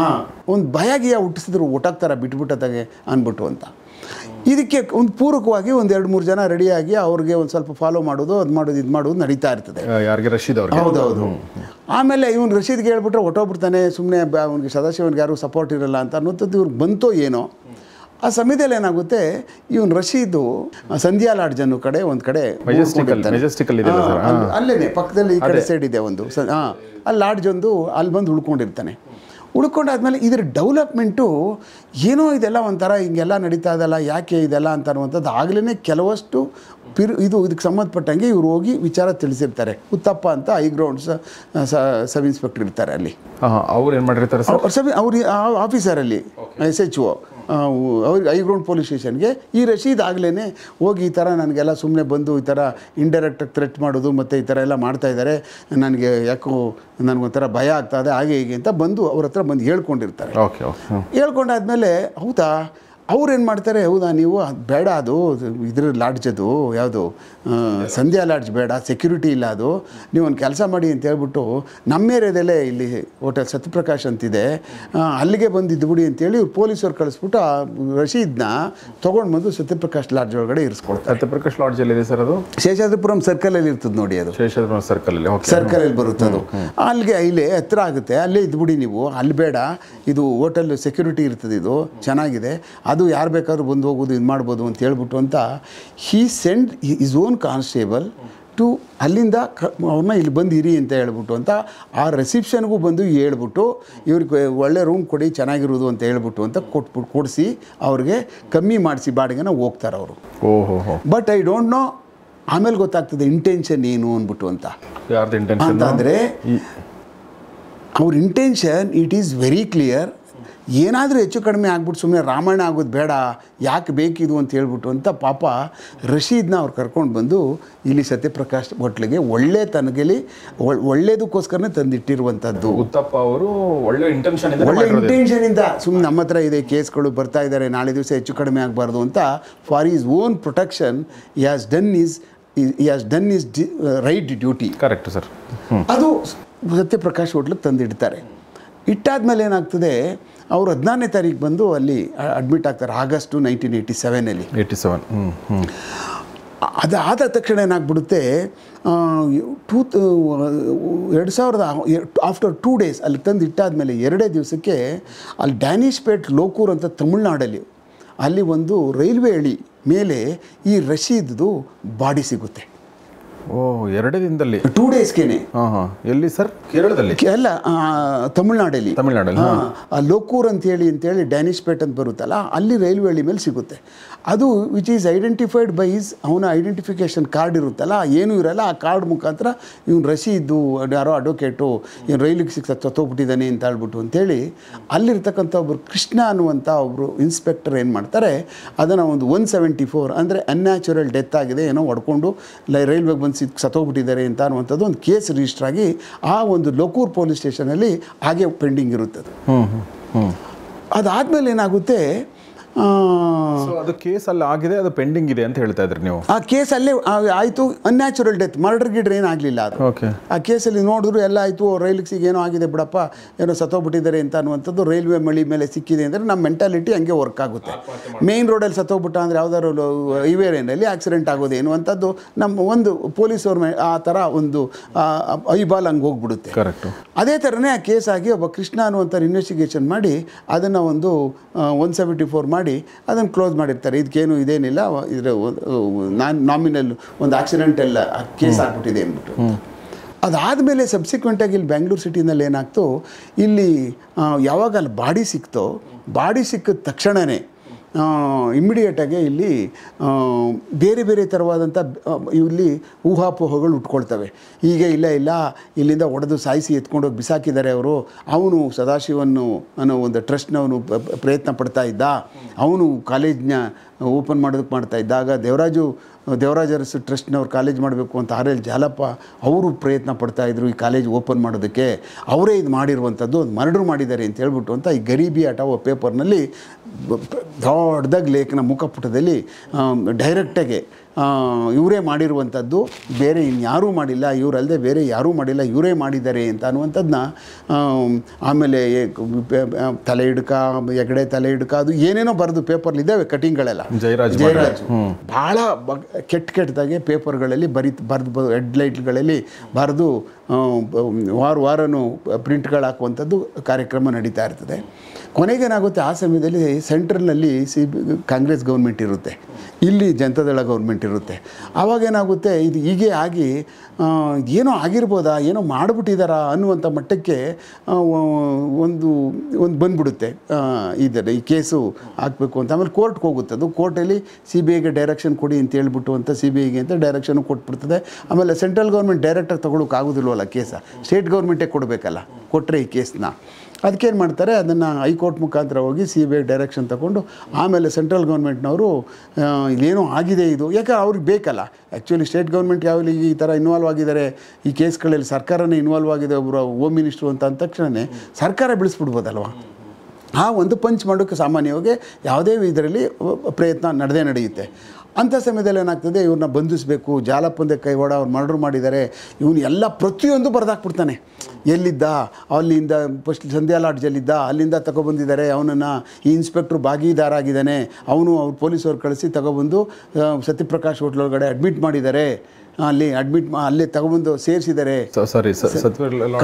Speaker 1: ಹಾಂ ಒಂದು ಭಯ ಹುಟ್ಟಿಸಿದ್ರು ಹುಟ್ಟಿಸಿದ್ರು ಒಟ್ಟಾಗ್ತಾರ ಬಿಟ್ಬಿಟ್ಟದಾಗೆ ಅಂದ್ಬಿಟ್ಟು ಅಂತ ಇದಕ್ಕೆ ಒಂದು ಪೂರಕವಾಗಿ ಒಂದು ಎರಡು ಮೂರು ಜನ ರೆಡಿಯಾಗಿ ಅವ್ರಿಗೆ ಒಂದು ಸ್ವಲ್ಪ ಫಾಲೋ ಮಾಡೋದು ಅದು ಮಾಡೋದು ಇದು ಮಾಡೋದು ನಡೀತಾ ಇರ್ತದೆ
Speaker 2: ಯಾರಿಗೆ ರಶೀದ್ ಹೌದೌದು
Speaker 1: ಆಮೇಲೆ ಇವನು ರಶೀದ್ಗೆ ಹೇಳ್ಬಿಟ್ರೆ ಹೊಟ್ಟೋಗ್ಬಿಡ್ತಾನೆ ಸುಮ್ಮನೆ ಅವ್ನಿಗೆ ಸದಾಶಿವನಿಗೆ ಯಾರು ಸಪೋರ್ಟ್ ಇರಲ್ಲ ಅಂತ ಅನ್ನೋದ್ ಇವ್ರು ಬಂತೋ ಏನೋ ಆ ಸಮಯದಲ್ಲಿ ಏನಾಗುತ್ತೆ ಇವನು ರಶೀದು ಸಂಧ್ಯಾ ಲಾಡ್ಜನ್ನು ಕಡೆ ಒಂದ್ ಕಡೆ ಅಲ್ಲೇನೆ ಪಕ್ಕದಲ್ಲಿ ಈ ಕಡೆ ಸೈಡ್ ಇದೆ ಒಂದು ಅಲ್ಲಿ ಲಾಡ್ಜ್ ಒಂದು ಅಲ್ಲಿ ಬಂದು ಉಳ್ಕೊಂಡಿರ್ತಾನೆ ಉಳ್ಕೊಂಡಾದ್ಮೇಲೆ ಇದರ ಡೆವಲಪ್ಮೆಂಟು ಏನೋ ಇದೆಲ್ಲ ಒಂಥರ ಹಿಂಗೆಲ್ಲ ನಡೀತಾ ಇದೆಲ್ಲ ಯಾಕೆ ಇದೆಲ್ಲ ಅಂತ ಅನ್ನುವಂಥದ್ದು ಆಗಲೇ ಕೆಲವಷ್ಟು ಪಿರ್ ಇದು ಇದಕ್ಕೆ ಸಂಬಂಧಪಟ್ಟಂಗೆ ಇವರು ಹೋಗಿ ವಿಚಾರ ತಿಳಿಸಿರ್ತಾರೆ ಉತ್ತಪ್ಪ ಅಂತ ಐ ಗ್ರೌಂಡ್ಸ್ ಸಬ್ ಇನ್ಸ್ಪೆಕ್ಟರ್ ಇರ್ತಾರೆ ಅಲ್ಲಿ ಅವ್ರು ಏನು ಮಾಡಿರ್ತಾರೆ ಸಬ್ ಅವ್ರು ಆಫೀಸರಲ್ಲಿ ಎಸ್ ಎಚ್ ಒ ಅವ್ರಿಗೆ ಗ್ರೌಂಡ್ ಪೊಲೀಸ್ ಸ್ಟೇಷನ್ಗೆ ಈ ರಶೀದ್ ಆಗಲೇ ಹೋಗಿ ಈ ಥರ ನನಗೆಲ್ಲ ಸುಮ್ಮನೆ ಬಂದು ಈ ಥರ ಇಂಡೈರೆಕ್ಟಾಗಿ ಥ್ರೆಟ್ ಮಾಡೋದು ಮತ್ತು ಈ ಥರ ಎಲ್ಲ ಮಾಡ್ತಾಯಿದ್ದಾರೆ ನನಗೆ ಯಾಕೋ ನನಗೊಂಥರ ಭಯ ಆಗ್ತಾ ಇದೆ ಹಾಗೆ ಹೀಗೆ ಅಂತ ಬಂದು ಅವ್ರ ಹತ್ರ ಬಂದು ಹೇಳ್ಕೊಂಡಿರ್ತಾರೆ ಓಕೆ ಹೇಳ್ಕೊಂಡಾದ್ಮೇಲೆ ಹೌದಾ ಅವ್ರೇನು ಮಾಡ್ತಾರೆ ಹೌದಾ ನೀವು ಅದು ಬೇಡ ಅದು ಇದ್ರ ಲಾಡ್ಜ್ ಅದು ಯಾವುದು ಸಂಧ್ಯಾ ಲಾಡ್ಜ್ ಬೇಡ ಸೆಕ್ಯೂರಿಟಿ ಇಲ್ಲ ಅದು ನೀವು ಒಂದು ಕೆಲಸ ಮಾಡಿ ಅಂತ ಹೇಳ್ಬಿಟ್ಟು ನಮ್ಮ ಏರಿಯಾದಲ್ಲೇ ಇಲ್ಲಿ ಹೋಟೆಲ್ ಸತ್ಯಪ್ರಕಾಶ್ ಅಂತಿದೆ ಅಲ್ಲಿಗೆ ಬಂದು ಬಿಡಿ ಅಂತೇಳಿ ಇವ್ರು ಪೊಲೀಸರು ಕಳಿಸ್ಬಿಟ್ಟು ಆ ರಶೀದ್ನ ತೊಗೊಂಡು ಬಂದು ಸತ್ಯಪ್ರಕಾಶ್ ಲಾಡ್ಜ್ ಒಳಗಡೆ ಇರಿಸ್ಕೊಳ್ತಾರೆ ಸತ್ಯಪ್ರಕಾಶ್ ಲಾಡ್ಜ್ ಇದೆ ಸರ್ ಅದು ಶೇಷಾದ್ರಿಪುರಂ ಸರ್ಕಲಲ್ಲಿ ಇರ್ತದೆ ನೋಡಿ ಅದು ಶೇಷಾದ್ರಿಪುರಂ ಸರ್ಕಲಲ್ಲಿ ಸರ್ಕಲಲ್ಲಿ ಬರುತ್ತೆ ಅದು ಅಲ್ಲಿಗೆ ಇಲ್ಲಿ ಹತ್ರ ಆಗುತ್ತೆ ಅಲ್ಲೇ ಇದ್ಬಿಡಿ ನೀವು ಅಲ್ಲಿ ಬೇಡ ಇದು ಹೋಟೆಲ್ ಸೆಕ್ಯೂರಿಟಿ ಇರ್ತದೆ ಇದು ಚೆನ್ನಾಗಿದೆ ಅದು ಯಾರು ಬೇಕಾದ್ರೂ ಬಂದು ಹೋಗೋದು ಇದು ಮಾಡ್ಬೋದು ಅಂತ ಹೇಳ್ಬಿಟ್ಟು ಅಂತ he send his own constable to ಅಲ್ಲಿಂದ ಅವ್ರನ್ನ ಇಲ್ಲಿ ಬಂದು ಇರಿ ಅಂತ ಹೇಳ್ಬಿಟ್ಟು ಅಂತ ಆ ರಿಸೆಪ್ಷನ್ಗೂ ಬಂದು ಹೇಳ್ಬಿಟ್ಟು ಇವ್ರಿಗೆ ಒಳ್ಳೆ ರೂಮ್ ಕೊಡಿ ಚೆನ್ನಾಗಿರೋದು ಅಂತ ಹೇಳ್ಬಿಟ್ಟು ಅಂತ ಕೊಟ್ಬಿಟ್ಟು ಕೊಡಿಸಿ ಅವ್ರಿಗೆ ಕಮ್ಮಿ ಮಾಡಿಸಿ ಬಾಡಿಗೆನ ಹೋಗ್ತಾರೆ ಅವರು ಓಹೋ ಬಟ್ ಐ ಡೋಂಟ್ ನೋ ಆಮೇಲೆ ಗೊತ್ತಾಗ್ತದೆ ಇಂಟೆನ್ಷನ್ ಏನು ಅಂದ್ಬಿಟ್ಟು ಅಂತ ಅಂತಂದರೆ ಅವ್ರ intention it is very clear ಏನಾದರೂ ಹೆಚ್ಚು ಕಡಿಮೆ ಆಗ್ಬಿಟ್ಟು ಸುಮ್ಮನೆ ರಾಮಾಯಣ ಆಗೋದು ಬೇಡ ಯಾಕೆ ಬೇಕಿದು ಅಂತ ಹೇಳ್ಬಿಟ್ಟು ಅಂತ ಪಾಪ ರಶೀದ್ನ ಅವ್ರು ಕರ್ಕೊಂಡು ಬಂದು ಇಲ್ಲಿ ಸತ್ಯಪ್ರಕಾಶ್ ಹೋಟ್ಲಿಗೆ ಒಳ್ಳೆ ತನಗೆಲಿ ಒಳ್ಳೇದಕ್ಕೋಸ್ಕರನೇ ತಂದಿಟ್ಟಿರುವಂಥದ್ದು
Speaker 2: ಉತ್ತಪ್ಪ ಅವರು ಒಳ್ಳೆ ಇಂಟೆನ್ಷನ್ ಒಳ್ಳೆ ಇಂಟೆನ್ಷನಿಂದ
Speaker 1: ಸುಮ್ಮನೆ ನಮ್ಮ ಹತ್ರ ಇದೆ ಕೇಸ್ಗಳು ಬರ್ತಾ ಇದ್ದಾರೆ ನಾಳೆ ದಿವಸ ಹೆಚ್ಚು ಕಡಿಮೆ ಆಗಬಾರ್ದು ಅಂತ for his own protection he has done his he has done his right duty correct sir ಅದು ಸತ್ಯಪ್ರಕಾಶ್ ಹೋಟ್ಲಿಗೆ ತಂದಿಡ್ತಾರೆ ಇಟ್ಟಾದ್ಮೇಲೆ ಏನಾಗ್ತದೆ ಅವರು ಹದಿನಾರನೇ ತಾರೀಕು ಬಂದು ಅಲ್ಲಿ ಅಡ್ಮಿಟ್ ಆಗ್ತಾರೆ ಆಗಸ್ಟು ನೈನ್ಟೀನ್ ಏಯ್ಟಿ ಸೆವೆನಲ್ಲಿ ಏಯ್ಟಿ ಸೆವೆನ್ ಅದು ಆದ ತಕ್ಷಣ ಏನಾಗ್ಬಿಡುತ್ತೆ ಟೂ ಎರಡು ಸಾವಿರದ ಆಫ್ಟರ್ ಟೂ ಡೇಸ್ ಅಲ್ಲಿ ತಂದು ಇಟ್ಟಾದಮೇಲೆ ಎರಡೇ ದಿವಸಕ್ಕೆ ಅಲ್ಲಿ ಡ್ಯಾನಿಶ್ ಪೇಟ್ ಲೋಕೂರ್ ಅಂತ ತಮಿಳ್ನಾಡಲ್ಲಿ ಅಲ್ಲಿ ಒಂದು ರೈಲ್ವೆ ಹಳಿ ಮೇಲೆ ಈ ರಶೀದ್ದು ಬಾಡಿ ಸಿಗುತ್ತೆ ಓ ಎರಡೇ ದಿನದಲ್ಲಿ ಟೂ ಡೇಸ್ಗೇನೆ ಎಲ್ಲಿ ಸರ್ ಕೇರಳದಲ್ಲಿ ಅಲ್ಲ ತಮಿಳ್ನಾಡಲ್ಲಿ ತಮಿಳ್ನಾಡಲ್ಲಿ ಲೋಕೂರ್ ಅಂತ ಹೇಳಿ ಡ್ಯಾನಿಶ್ ಪೇಟ್ ಅಂತ ಬರುತ್ತಲ್ಲ ಅಲ್ಲಿ ರೈಲ್ವೆ ಹಳ್ಳಿ ಮೇಲೆ ಸಿಗುತ್ತೆ ಅದು which is identified by his ಅವನ ಐಡೆಂಟಿಫಿಕೇಶನ್ ಕಾರ್ಡ್ ಇರುತ್ತಲ್ಲ ಏನೂ ಇರಲ್ಲ ಆ ಕಾರ್ಡ್ ಮುಖಾಂತರ ಇವನು ಇದ್ದು ಯಾರೋ ಅಡ್ವೊಕೇಟು ಇವನು ರೈಲಿಗೆ ಸಿಕ್ಕ ಸತ್ತೋಗ್ಬಿಟ್ಟಿದ್ದಾನೆ ಅಂತ ಹೇಳ್ಬಿಟ್ಟು ಅಂತೇಳಿ ಅಲ್ಲಿರ್ತಕ್ಕಂಥ ಒಬ್ರು ಕೃಷ್ಣ ಅನ್ನುವಂಥ ಒಬ್ರು ಇನ್ಸ್ಪೆಕ್ಟರ್ ಏನು ಮಾಡ್ತಾರೆ ಅದನ್ನು ಒಂದು ಒನ್ ಸೆವೆಂಟಿ ಫೋರ್ ಅಂದರೆ ಅನ್ಯಾಚುರಲ್ ಡೆತ್ ಆಗಿದೆ ಏನೋ ಹೊಡ್ಕೊಂಡು ರೈಲ್ವೆಗೆ ಬಂದು ಇದಕ್ಕೆ ಸತ್ತೋಗ್ಬಿಟ್ಟಿದ್ದಾರೆ ಅಂತ ಅನ್ನುವಂಥದ್ದು ಒಂದು ಕೇಸ್ ರಿಜಿಸ್ಟರ್ ಆಗಿ ಆ ಒಂದು ಲೋಕೂರ್ ಪೊಲೀಸ್ ಸ್ಟೇಷನಲ್ಲಿ ಹಾಗೆ ಪೆಂಡಿಂಗ್ ಇರುತ್ತದೆ ಅದಾದಮೇಲೆ ಏನಾಗುತ್ತೆ ಅದು
Speaker 2: ಕೇಸ್ ಆಗಿದೆ ಅದು ಪೆಂಡಿಂಗ್ ಇದೆ ಅಂತ ಹೇಳ್ತಾ ಇದ್ರಿ ನೀವು
Speaker 1: ಆ ಕೇಸ್ ಆಯಿತು ಅನ್ಯಾಚುರಲ್ ಡೆತ್ ಮರ್ಡರ್ ಗಿಡ್ರ್ ಏನಾಗಲಿಲ್ಲ ಅದು ಓಕೆ ಆ ಕೇಸಲ್ಲಿ ನೋಡಿದ್ರು ಎಲ್ಲ ಆಯ್ತು ರೈಲ್ಸಿಗೆ ಏನೋ ಆಗಿದೆ ಬಿಡಪ್ಪ ಏನೋ ಸತ್ತೋಗ್ಬಿಟ್ಟಿದ್ದಾರೆ ಅಂತ ಅನ್ನುವಂಥದ್ದು ರೈಲ್ವೆ ಮಳಿ ಮೇಲೆ ಸಿಕ್ಕಿದೆ ಅಂದರೆ ನಮ್ಮ ಮೆಂಟಾಲಿಟಿ ಹಂಗೆ ವರ್ಕ್ ಆಗುತ್ತೆ ಮೇಯ್ನ್ ರೋಡಲ್ಲಿ ಸತ್ತೋಗ್ಬಿಟ್ಟ ಅಂದ್ರೆ ಯಾವ್ದಾದ್ರು ಹೈವೇ ಆಕ್ಸಿಡೆಂಟ್ ಆಗೋದು ಅಂಥದ್ದು ನಮ್ಮ ಒಂದು ಪೊಲೀಸ್ ಅವ್ರ ಆ ಥರ ಒಂದು ಐಬಾಲ್ ಹಂಗೆ ಹೋಗ್ಬಿಡುತ್ತೆ ಕರೆಕ್ಟ್ ಅದೇ ಥರನೇ ಆ ಕೇಸ್ ಆಗಿ ಒಬ್ಬ ಕೃಷ್ಣ ಅನ್ನುವಂಥ ಇನ್ವೆಸ್ಟಿಗೇಷನ್ ಮಾಡಿ ಅದನ್ನ ಒಂದು ಒನ್ ಸೆವೆಂಟಿ ಫೋರ್ ಮಾಡಿ ಮಾಡಿ ಅದನ್ನು ಕ್ಲೋಸ್ ಮಾಡಿರ್ತಾರೆ ಇದಕ್ಕೇನು ಇದೇನಿಲ್ಲ ಇದ್ರೆ ನಾನ್ ನಾಮಿನಲ್ ಒಂದು ಆಕ್ಸಿಡೆಂಟ್ ಎಲ್ಲ ಕೇಸ್ ಆಗ್ಬಿಟ್ಟಿದೆ ಅಂದ್ಬಿಟ್ಟು ಅದಾದಮೇಲೆ ಸಬ್ಸಿಕ್ವೆಂಟಾಗಿ ಇಲ್ಲಿ ಬೆಂಗಳೂರು ಸಿಟಿನಲ್ಲಿ ಏನಾಗ್ತೋ ಇಲ್ಲಿ ಯಾವಾಗ ಅಲ್ಲಿ ಬಾಡಿ ಸಿಕ್ತೋ ಬಾಡಿ ಸಿಕ್ಕಿದ ತಕ್ಷಣವೇ ಇಮ್ಮಿಡಿಯೇಟಾಗಿ ಇಲ್ಲಿ ಬೇರೆ ಬೇರೆ ಥರವಾದಂಥ ಇಲ್ಲಿ ಊಹಾಪೋಹಗಳು ಉಟ್ಕೊಳ್ತವೆ ಈಗ ಇಲ್ಲ ಇಲ್ಲ ಇಲ್ಲಿಂದ ಒಡೆದು ಸಾಯಿಸಿ ಎತ್ಕೊಂಡೋಗಿ ಬಿಸಾಕಿದ್ದಾರೆ ಅವರು ಅವನು ಸದಾಶಿವನ್ನು ಅನ್ನೋ ಒಂದು ಟ್ರಸ್ಟ್ನವನು ಪ್ರಯತ್ನ ಪಡ್ತಾ ಇದ್ದ ಅವನು ಕಾಲೇಜ್ನ ಓಪನ್ ಮಾಡೋದಕ್ಕೆ ಮಾಡ್ತಾ ಇದ್ದಾಗ ದೇವರಾಜು ದೇವರಾಜ ಅರಸು ಟ್ರಸ್ಟ್ನವ್ರು ಕಾಲೇಜ್ ಮಾಡಬೇಕು ಅಂತ ಆರ್ ಎಲ್ ಜಾಲಪ್ಪ ಅವರು ಪ್ರಯತ್ನ ಪಡ್ತಾಯಿದ್ರು ಈ ಕಾಲೇಜ್ ಓಪನ್ ಮಾಡೋದಕ್ಕೆ ಅವರೇ ಇದು ಮಾಡಿರುವಂಥದ್ದು ಒಂದು ಮರ್ಡರ್ ಮಾಡಿದ್ದಾರೆ ಅಂತ ಹೇಳ್ಬಿಟ್ಟು ಅಂತ ಈ ಗರೀಬಿ ಅಟಾವೋ ಪೇಪರ್ನಲ್ಲಿ ದೊಡ್ಡದಾಗ ಲೇಖನ ಮುಖಪುಟದಲ್ಲಿ ಡೈರೆಕ್ಟಾಗೆ ಇವರೇ ಮಾಡಿರುವಂಥದ್ದು ಬೇರೆ ಇನ್ಯಾರೂ ಮಾಡಿಲ್ಲ ಇವರಲ್ಲದೆ ಬೇರೆ ಯಾರೂ ಮಾಡಿಲ್ಲ ಇವರೇ ಮಾಡಿದ್ದಾರೆ ಅಂತ ಅನ್ನುವಂಥದ್ದನ್ನ ಆಮೇಲೆ ತಲೆ ಹಿಡ್ಕ ಎಗಡೆ ತಲೆ ಹಿಡ್ಕ ಅದು ಏನೇನೋ ಬರೆದು ಪೇಪರ್ಲಿ ಇದ್ದಾವೆ ಕಟಿಂಗ್ಗಳೆಲ್ಲ
Speaker 2: ಜಯರಾಜ್ ಜಯರಾಜ್
Speaker 1: ಭಾಳ ಕೆಟ್ಟ ಕೆಟ್ಟದಾಗೆ ಪೇಪರ್ಗಳಲ್ಲಿ ಬರಿ ಬರೆದು ಹೆಡ್ಲೈಟ್ಗಳಲ್ಲಿ ಬರೆದು ವಾರ ವಾರನೂ ಪ್ರಿಂಟ್ಗಳು ಹಾಕುವಂಥದ್ದು ಕಾರ್ಯಕ್ರಮ ನಡೀತಾ ಇರ್ತದೆ ಕೊನೆಗೇನಾಗುತ್ತೆ ಆ ಸಮಯದಲ್ಲಿ ಸೆಂಟ್ರಲ್ನಲ್ಲಿ ಸಿ ಕಾಂಗ್ರೆಸ್ ಗೌರ್ಮೆಂಟ್ ಇರುತ್ತೆ ಇಲ್ಲಿ ಜನತಾದಳ ಗೌರ್ಮೆಂಟ್ ಇರುತ್ತೆ ಆವಾಗೇನಾಗುತ್ತೆ ಇದು ಹೀಗೆ ಆಗಿ ಏನೋ ಆಗಿರ್ಬೋದಾ ಏನೋ ಮಾಡಿಬಿಟ್ಟಿದಾರಾ ಅನ್ನುವಂಥ ಮಟ್ಟಕ್ಕೆ ಒಂದು ಒಂದು ಬಂದ್ಬಿಡುತ್ತೆ ಇದರ ಈ ಕೇಸು ಹಾಕಬೇಕು ಅಂತ ಆಮೇಲೆ ಕೋರ್ಟ್ಗೆ ಹೋಗುತ್ತೆ ಅದು ಕೋರ್ಟಲ್ಲಿ ಸಿ ಬಿ ಐಗೆ ಡೈರೆಕ್ಷನ್ ಕೊಡಿ ಅಂತ ಹೇಳ್ಬಿಟ್ಟು ಅಂತ ಸಿ ಬಿ ಐಗೆ ಅಂತ ಡೈರೆಕ್ಷನ್ ಕೊಟ್ಬಿಡ್ತದೆ ಆಮೇಲೆ ಸೆಂಟ್ರಲ್ ಗೌರ್ಮೆಂಟ್ ಡೈರೆಕ್ಟಾಗಿ ತೊಗೊಳಕ್ಕೆ ಆಗೋದಿಲ್ವಲ್ಲ ಕೇಸ ಸ್ಟೇಟ್ ಗೌರ್ಮೆಂಟೇ ಕೊಡಬೇಕಲ್ಲ ಕೊಟ್ಟರೆ ಈ ಕೇಸನ್ನ ಅದಕ್ಕೇನು ಮಾಡ್ತಾರೆ ಅದನ್ನು ಹೈಕೋರ್ಟ್ ಮುಖಾಂತರ ಹೋಗಿ ಸಿ ಬಿ ಐ ಡೈರೆಕ್ಷನ್ ತಗೊಂಡು ಆಮೇಲೆ ಸೆಂಟ್ರಲ್ ಗೌರ್ಮೆಂಟ್ನವರು ಇದೇನೋ ಆಗಿದೆ ಇದು ಯಾಕಂದ್ರೆ ಅವ್ರಿಗೆ ಬೇಕಲ್ಲ ಆ್ಯಕ್ಚುಲಿ ಸ್ಟೇಟ್ ಗೌರ್ಮೆಂಟ್ ಯಾವಲ್ಲಿ ಈ ಥರ ಇನ್ವಾಲ್ವ್ ಆಗಿದ್ದಾರೆ ಈ ಕೇಸ್ಗಳಲ್ಲಿ ಸರ್ಕಾರನೇ ಇನ್ವಾಲ್ವ್ ಆಗಿದೆ ಒಬ್ಬರು ಹೋಮ್ ಮಿನಿಸ್ಟ್ರು ಅಂತ ಅಂದ ತಕ್ಷಣವೇ ಸರ್ಕಾರ ಬಿಡಿಸ್ಬಿಡ್ಬೋದಲ್ವ ಆ ಒಂದು ಪಂಚ್ ಮಾಡೋಕ್ಕೆ ಸಾಮಾನ್ಯವಾಗಿ ಯಾವುದೇ ಇದರಲ್ಲಿ ಪ್ರಯತ್ನ ನಡೆದೇ ನಡೆಯುತ್ತೆ ಅಂಥ ಸಮಯದಲ್ಲಿ ಏನಾಗ್ತದೆ ಇವ್ರನ್ನ ಬಂಧಿಸಬೇಕು ಜಾಲಪ್ಪಂದೆ ಕೈವಾಡ ಅವ್ರು ಮರ್ಡರ್ ಮಾಡಿದ್ದಾರೆ ಇವನು ಎಲ್ಲ ಪ್ರತಿಯೊಂದು ಬರೆದಾಕ್ಬಿಡ್ತಾನೆ ಎಲ್ಲಿದ್ದ ಅಲ್ಲಿಂದ ಫಸ್ಟ್ ಸಂಧ್ಯಾ ಲಾಡ್ಜಲ್ಲಿದ್ದ ಅಲ್ಲಿಂದ ತಗೊಬಂದಿದ್ದಾರೆ ಅವನನ್ನು ಈ ಇನ್ಸ್ಪೆಕ್ಟ್ರು ಭಾಗಿದಾರಾಗಿದ್ದಾನೆ ಅವನು ಅವ್ರು ಪೊಲೀಸವ್ರು ಕಳಿಸಿ ತಗೊಬಂದು ಸತ್ಯಪ್ರಕಾಶ್ ಹೋಟ್ಲೊಳಗಡೆ ಅಡ್ಮಿಟ್ ಮಾಡಿದ್ದಾರೆ ಅಲ್ಲಿ ಅಡ್ಮಿಟ್ ಅಲ್ಲೇ ತಗೊಂಬಂದು ಸೇರಿಸಿದ್ದಾರೆ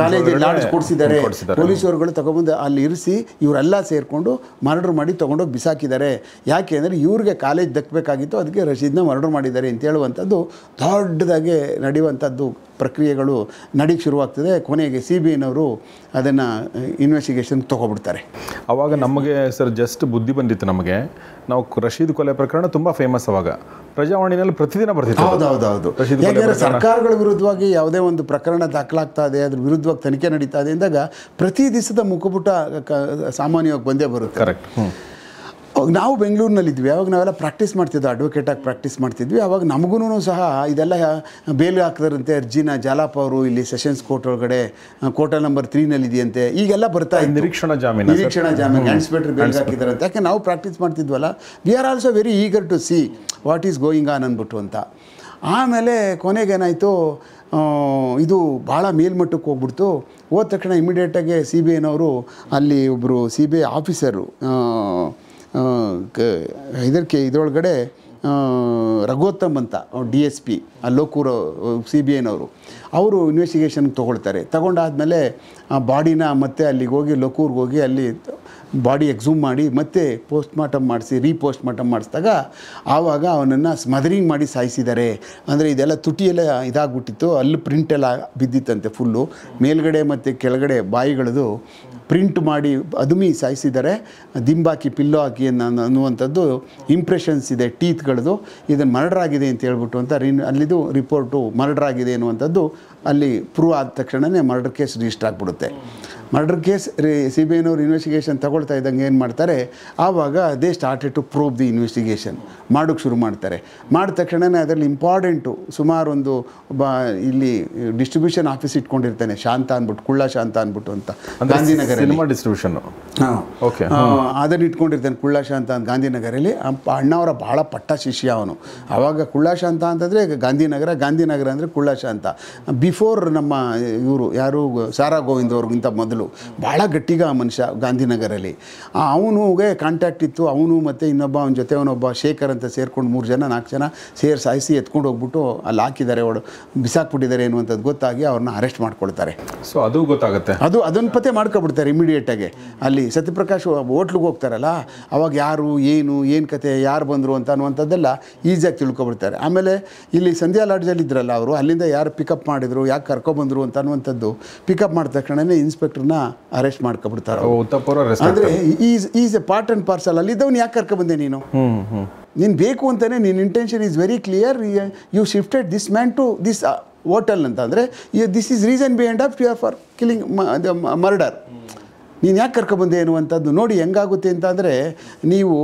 Speaker 1: ಕಾಲೇಜಲ್ಲಿ ಲಾಡ್ಜ್ ಕೊಡಿಸಿದ್ದಾರೆ ಪೊಲೀಸರುಗಳು ತಗೊಬಂದು ಅಲ್ಲಿ ಇರಿಸಿ ಇವರೆಲ್ಲ ಸೇರಿಕೊಂಡು ಮರ್ಡರ್ ಮಾಡಿ ತೊಗೊಂಡೋಗಿ ಬಿಸಾಕಿದ್ದಾರೆ ಯಾಕೆ ಅಂದರೆ ಇವ್ರಿಗೆ ಕಾಲೇಜ್ ದಕ್ಕಬೇಕಾಗಿತ್ತು ಅದಕ್ಕೆ ರಶೀದ್ನ ಮರ್ಡರ್ ಮಾಡಿದ್ದಾರೆ ಅಂತ ಹೇಳುವಂಥದ್ದು ದೊಡ್ಡದಾಗೆ ನಡೆಯುವಂಥದ್ದು ಪ್ರಕ್ರಿಯೆಗಳು ನಡೀಕ್ ಶುರುವಾಗ್ತದೆ ಕೊನೆಗೆ ಸಿ ಬಿ ಐನವರು ಅದನ್ನು ಇನ್ವೆಸ್ಟಿಗೇಷನ್ ತೊಗೊಬಿಡ್ತಾರೆ ಅವಾಗ ನಮಗೆ ಸರ್ ಜಸ್ಟ್ ಬುದ್ಧಿ ಬಂದಿತ್ತು ನಮಗೆ ನಾವು ರಶೀದ್ ಕೊಲೆ
Speaker 2: ಪ್ರಕರಣ ತುಂಬಾ ಫೇಮಸ್ ಅವಾಗ ಪ್ರಜಾವಾಣಿನಲ್ಲಿ ಪ್ರತಿದಿನ ಬರ್ತಿತ್ತು ಹೌದು ಹೌದು ಹೌದು ಸರ್ಕಾರಗಳ
Speaker 1: ವಿರುದ್ಧವಾಗಿ ಯಾವುದೇ ಒಂದು ಪ್ರಕರಣ ದಾಖಲಾಗ್ತಾ ಇದೆ ಅದ್ರ ವಿರುದ್ಧವಾಗಿ ತನಿಖೆ ನಡೀತಾ ಇದೆ ಅಂದಾಗ ಪ್ರತಿ ದಿವಸದ ಮುಖಪುಟ ಸಾಮಾನ್ಯವಾಗಿ ಬಂದೇ ಬರುತ್ತೆ ಕರೆಕ್ಟ್ ಅವಾಗ ನಾವು ಬೆಂಗಳೂರಿನಲ್ಲಿದ್ವಿ ಅವಾಗ ನಾವೆಲ್ಲ ಪ್ರಾಕ್ಟೀಸ್ ಮಾಡ್ತಿದ್ವಿ ಅಡ್ವೊಕೇಟಾಗಿ ಪ್ರಾಕ್ಟೀಸ್ ಮಾಡ್ತಿದ್ವಿ ಅವಾಗ ನಮಗೂ ಸಹ ಇದೆಲ್ಲ ಬೇಲ್ ಹಾಕ್ತಾರಂತೆ ಅರ್ಜಿನ ಜಾಲಪ್ಪ ಅವರು ಇಲ್ಲಿ ಸೆಷನ್ಸ್ ಕೋರ್ಟ್ ಒಳಗಡೆ ಕೋಟ ನಂಬರ್ ಇದೆಯಂತೆ ಈಗೆಲ್ಲ ಬರ್ತಾ ಇದೆ ನಿರೀಕ್ಷಣಾ ಜಾಮೀನು ನಿರೀಕ್ಷಣಾ ಜಾಮೀನು ಆನ್ಸ್ಪೇಟ್ರ್ ಬೇಲ್ ಹಾಕಿದಾರಂತೆ ಯಾಕೆ ನಾವು ಪ್ರಾಕ್ಟೀಸ್ ಮಾಡ್ತಿದ್ವಲ್ಲ we are also very eager to see what is going on ಅಂದ್ಬಿಟ್ಟು ಅಂತ ಆಮೇಲೆ ಕೊನೆಗೇನಾಯಿತು ಇದು ಭಾಳ ಮೇಲ್ಮಟ್ಟಕ್ಕೆ ಹೋಗ್ಬಿಡ್ತು ಹೋದ ತಕ್ಷಣ ಇಮಿಡಿಯೇಟಾಗೆ ಸಿ ಬಿ ಐನವರು ಅಲ್ಲಿ ಒಬ್ಬರು ಸಿ ಬಿ ಐ ಆಫೀಸರು ಇದಕ್ಕೆ ಇದರೊಳಗಡೆ ರಘೋತ್ತಮ್ ಅಂತ D S P Lokur C B ಐನವರು ಅವರು ಇನ್ವೆಸ್ಟಿಗೇಷನ್ಗೆ ತೊಗೊಳ್ತಾರೆ ತೊಗೊಂಡಾದಮೇಲೆ ಆ ಬಾಡಿನ ಮತ್ತೆ ಅಲ್ಲಿಗೆ ಹೋಗಿ ಲೋಕೂರ್ಗೆ ಹೋಗಿ ಅಲ್ಲಿ ಬಾಡಿ ಎಕ್ಸೂಮ್ ಮಾಡಿ ಮತ್ತೆ ಪೋಸ್ಟ್ ಮಾರ್ಟಮ್ ಮಾಡಿಸಿ ರೀಪೋಸ್ಟ್ ಮಾರ್ಟಮ್ ಮಾಡಿಸಿದಾಗ ಆವಾಗ ಅವನನ್ನು ಸ್ಮದರಿಂಗ್ ಮಾಡಿ ಸಾಯಿಸಿದ್ದಾರೆ ಅಂದರೆ ಇದೆಲ್ಲ ತುಟಿಯೆಲ್ಲ ಇದಾಗ್ಬಿಟ್ಟಿತ್ತು ಅಲ್ಲಿ ಪ್ರಿಂಟೆಲ್ಲ ಬಿದ್ದಿತ್ತಂತೆ ಫುಲ್ಲು ಮೇಲ್ಗಡೆ ಮತ್ತು ಕೆಳಗಡೆ ಬಾಯಿಗಳದು ಪ್ರಿಂಟ್ ಮಾಡಿ ಅದುಮಿ ಸಾಯಿಸಿದ್ದಾರೆ ದಿಂಬಾಕಿ ಪಿಲ್ಲೋ ಹಾಕಿ ಅನ್ನುವಂಥದ್ದು ಇಂಪ್ರೆಷನ್ಸ್ ಇದೆ ಟೀತ್ಗಳದು ಇದನ್ನು ಮರ್ಡರ್ ಆಗಿದೆ ಅಂತ ಹೇಳ್ಬಿಟ್ಟು ಅಂತ ರಿನ್ ಅಲ್ಲಿದು ರಿಪೋರ್ಟು ಮರ್ಡರ್ ಆಗಿದೆ ಅನ್ನುವಂಥದ್ದು ಅಲ್ಲಿ ಪ್ರೂವ್ ಆದ ತಕ್ಷಣವೇ ಮರ್ಡರ್ ಕೇಸ್ ರಿಜಿಸ್ಟರ್ ಆಗಿಬಿಡುತ್ತೆ ಮರ್ಡರ್ ಕೇಸ್ ರೀ ಸಿ ಬಿ ಐನವ್ರು ಇನ್ವೆಸ್ಟಿಗೇಷನ್ ತಗೊಳ್ತಾ ಇದ್ದಂಗೆ ಏನು ಮಾಡ್ತಾರೆ ಆವಾಗ they started to prove the investigation ಮಾಡೋಕ್ಕೆ ಶುರು ಮಾಡ್ತಾರೆ ಮಾಡಿದ ತಕ್ಷಣವೇ ಅದರಲ್ಲಿ ಇಂಪಾರ್ಟೆಂಟು ಸುಮಾರು ಒಂದು ಇಲ್ಲಿ ಡಿಸ್ಟ್ರಿಬ್ಯೂಷನ್ ಆಫೀಸ್ ಇಟ್ಕೊಂಡಿರ್ತಾನೆ ಶಾಂತ ಅಂದ್ಬಿಟ್ಟು ಕುಳ್ಳ ಶಾಂತ ಅಂದ್ಬಿಟ್ಟು ಅಂತ ಗಾಂಧಿನಗರ
Speaker 2: ಡಿಸ್ಟ್ರಿಬ್ಯೂಷನ್ ಓಕೆ
Speaker 1: ಅದನ್ನು ಇಟ್ಕೊಂಡಿರ್ತಾನೆ ಕುಳ್ಳ ಶಾಂತ ಅಂತ ಗಾಂಧಿನಗರಲ್ಲಿ ಅಣ್ಣವರ ಭಾಳ ಪಟ್ಟ ಶಿಷ್ಯ ಅವನು ಆವಾಗ ಕುಳ್ಳ ಶಾಂತ ಅಂತಂದರೆ ಗಾಂಧಿನಗರ ಗಾಂಧಿನಗರ ಅಂದರೆ ಕುಳ್ಳ ಶಾಂತ ಬಿಫೋರ್ ನಮ್ಮ ಇವರು ಯಾರು ಸಾರಾ ಗೋವಿಂದ್ ಅವ್ರಿಗಿಂತ ಮೊದಲು ಅಸಲು ಭಾಳ ಗಟ್ಟಿಗ ಆ ಮನುಷ್ಯ ಗಾಂಧಿನಗರಲ್ಲಿ ಅವನಿಗೆ ಕಾಂಟ್ಯಾಕ್ಟ್ ಇತ್ತು ಅವನು ಮತ್ತು ಇನ್ನೊಬ್ಬ ಅವನ ಜೊತೆ ಅವನೊಬ್ಬ ಶೇಖರ್ ಅಂತ ಸೇರ್ಕೊಂಡು ಮೂರು ಜನ ನಾಲ್ಕು ಜನ ಸೇರ್ ಸಾಯಿಸಿ ಎತ್ಕೊಂಡು ಹೋಗ್ಬಿಟ್ಟು ಅಲ್ಲಿ ಹಾಕಿದ್ದಾರೆ ಅವಳು ಬಿಸಾಕ್ಬಿಟ್ಟಿದ್ದಾರೆ ಅನ್ನುವಂಥದ್ದು ಗೊತ್ತಾಗಿ ಅವ್ರನ್ನ ಅರೆಸ್ಟ್ ಮಾಡ್ಕೊಳ್ತಾರೆ ಸೊ ಅದು ಗೊತ್ತಾಗುತ್ತೆ ಅದು ಅದನ್ನು ಪತ್ತೆ ಮಾಡ್ಕೊಬಿಡ್ತಾರೆ ಇಮಿಡಿಯೇಟಾಗಿ ಅಲ್ಲಿ ಸತ್ಯಪ್ರಕಾಶ್ ಹೋಟ್ಲಿಗೆ ಹೋಗ್ತಾರಲ್ಲ ಅವಾಗ ಯಾರು ಏನು ಏನು ಕತೆ ಯಾರು ಬಂದರು ಅಂತ ಅನ್ನುವಂಥದ್ದೆಲ್ಲ ಈಸಿಯಾಗಿ ತಿಳ್ಕೊಬಿಡ್ತಾರೆ ಆಮೇಲೆ ಇಲ್ಲಿ ಸಂಧ್ಯಾ ಲಾಡ್ಜಲ್ಲಿ ಇದ್ರಲ್ಲ ಅವರು ಅಲ್ಲಿಂದ ಯಾರು ಪಿಕಪ್ ಮಾಡಿದರು ಯಾಕೆ ಕರ್ಕೊಬಂದರು ಅಂತ ಅನ್ನುವಂಥದ್ದು ಪಿಕಪ್ ಮಾಡಿದ ತಕ್ಷಣವೇ ಇನ್ಸ್ಪೆಕ್ಟರ್ ಅವ್ರನ್ನ ಅರೆಸ್ಟ್ ಮಾಡ್ಕೊಬಿಡ್ತಾರೆ ಅಂದರೆ is is a part and parcel ಅಲ್ಲಿ ಇದ್ದವ್ನು ಯಾಕೆ ಕರ್ಕೊಬಂದೆ ನೀನು ನೀನ್ ಬೇಕು ಅಂತಾನೆ ನಿನ್ intention is very clear you shifted this man to this hotel ಅಂತ ಅಂದ್ರೆ this is reason behind of you are for killing murder ನೀನು ಯಾಕೆ ಕರ್ಕೊಬಂದೆ ಅನ್ನುವಂಥದ್ದು ನೋಡಿ ಹೆಂಗಾಗುತ್ತೆ ಅಂತ ಅಂದರೆ ನೀವು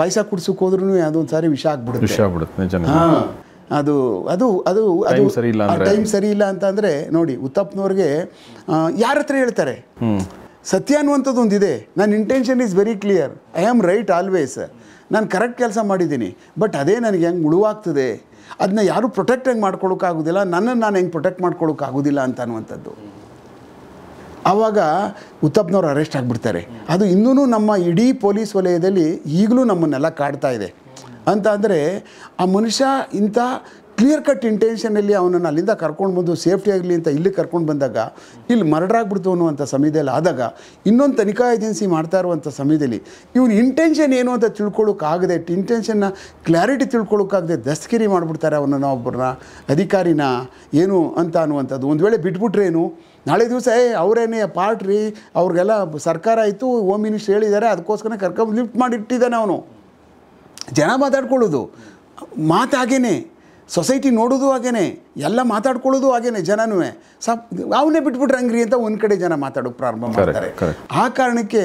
Speaker 1: ಪೈಸಾ ಕುಡ್ಸೋಕೆ ಹೋದ್ರೂ ಯಾವುದೊಂದು ಸಾರಿ ವಿಷ ಆಗ್ಬಿಡುತ್ತೆ ಹಾಂ ಅದು ಅದು ಅದು ಅದು ಟೈಮ್ ಸರಿ ಇಲ್ಲ ಅಂತ ನೋಡಿ ಉತ್ತಪ್ಪನವ್ರಿಗೆ ಯಾರ ಹತ್ರ ಹೇಳ್ತಾರೆ ಸತ್ಯ ಅನ್ನುವಂಥದ್ದು ಒಂದಿದೆ ನನ್ನ intention is very clear I am right always ನಾನು ಕರೆಕ್ಟ್ ಕೆಲಸ ಮಾಡಿದ್ದೀನಿ ಬಟ್ ಅದೇ ನನಗೆ ಹೆಂಗೆ ಮುಳುವಾಗ್ತದೆ ಅದನ್ನ ಯಾರು ಪ್ರೊಟೆಕ್ಟ್ ಹೆಂಗೆ ಮಾಡ್ಕೊಳ್ಳೋಕ್ಕಾಗೋದಿಲ್ಲ ನನ್ನನ್ನು ನಾನು ಹೆಂಗೆ ಪ್ರೊಟೆಕ್ಟ್ ಮಾಡ್ಕೊಳೋಕ್ಕಾಗೋದಿಲ್ಲ ಅಂತ ಅನ್ನುವಂಥದ್ದು ಆವಾಗ ಉತ್ತಪ್ಪನವ್ರು ಅರೆಸ್ಟ್ ಆಗಿಬಿಡ್ತಾರೆ ಅದು ಇನ್ನೂ ನಮ್ಮ ಇಡೀ ಪೊಲೀಸ್ ವಲಯದಲ್ಲಿ ಈಗಲೂ ನಮ್ಮನ್ನೆಲ್ಲ ಕಾಡ್ತಾ ಇದೆ ಅಂತ ಅಂದರೆ ಆ ಮನುಷ್ಯ ಇಂಥ ಕ್ಲಿಯರ್ ಕಟ್ ಇಂಟೆನ್ಷನಲ್ಲಿ ಅವನನ್ನು ಅಲ್ಲಿಂದ ಕರ್ಕೊಂಡು ಬಂದು ಸೇಫ್ಟಿ ಆಗಲಿ ಅಂತ ಇಲ್ಲಿ ಕರ್ಕೊಂಡು ಬಂದಾಗ ಇಲ್ಲಿ ಆಗ್ಬಿಡ್ತು ಅನ್ನುವಂಥ ಸಮಯದಲ್ಲಿ ಆದಾಗ ಇನ್ನೊಂದು ತನಿಖಾ ಏಜೆನ್ಸಿ ಮಾಡ್ತಾ ಇರುವಂಥ ಸಮಯದಲ್ಲಿ ಇವನು ಇಂಟೆನ್ಷನ್ ಏನು ಅಂತ ತಿಳ್ಕೊಳ್ಳೋಕ್ಕಾಗದೆ ಇಂಟೆನ್ಷನ್ನ ಕ್ಲಾರಿಟಿ ತಿಳ್ಕೊಳ್ಳೋಕ್ಕಾಗದೆ ದಸ್ಕಿರಿ ಮಾಡಿಬಿಡ್ತಾರೆ ಅವನನ್ನು ಒಬ್ಬರನ್ನ ಅಧಿಕಾರಿನ ಏನು ಅಂತ ಅನ್ನುವಂಥದ್ದು ಒಂದು ವೇಳೆ ಬಿಟ್ಬಿಟ್ರೇನು ನಾಳೆ ದಿವಸ ಏ ಅವರೇನೇ ಪಾರ್ಟ್ರಿ ಅವ್ರಿಗೆಲ್ಲ ಸರ್ಕಾರ ಆಯಿತು ಹೋಮ್ ಮಿನಿಸ್ಟ್ರ್ ಹೇಳಿದ್ದಾರೆ ಅದಕ್ಕೋಸ್ಕರ ಕರ್ಕೊಂಡು ಲಿಫ್ಟ್ ಮಾಡಿಟ್ಟಿದ್ದಾನೆ ಅವನು ಜನ ಮಾತಾಡ್ಕೊಳ್ಳೋದು ಮಾತು ಸೊಸೈಟಿ ನೋಡೋದು ಹಾಗೇನೆ ಎಲ್ಲ ಮಾತಾಡ್ಕೊಳ್ಳೋದು ಹಾಗೇನೆ ಜನನೂ ಸಪ್ ಅವನೇ ಬಿಟ್ಬಿಟ್ರೆ ಹಂಗ್ರಿ ಅಂತ ಒಂದು ಕಡೆ ಜನ ಮಾತಾಡೋಕೆ ಪ್ರಾರಂಭ ಮಾಡ್ತಾರೆ ಆ ಕಾರಣಕ್ಕೆ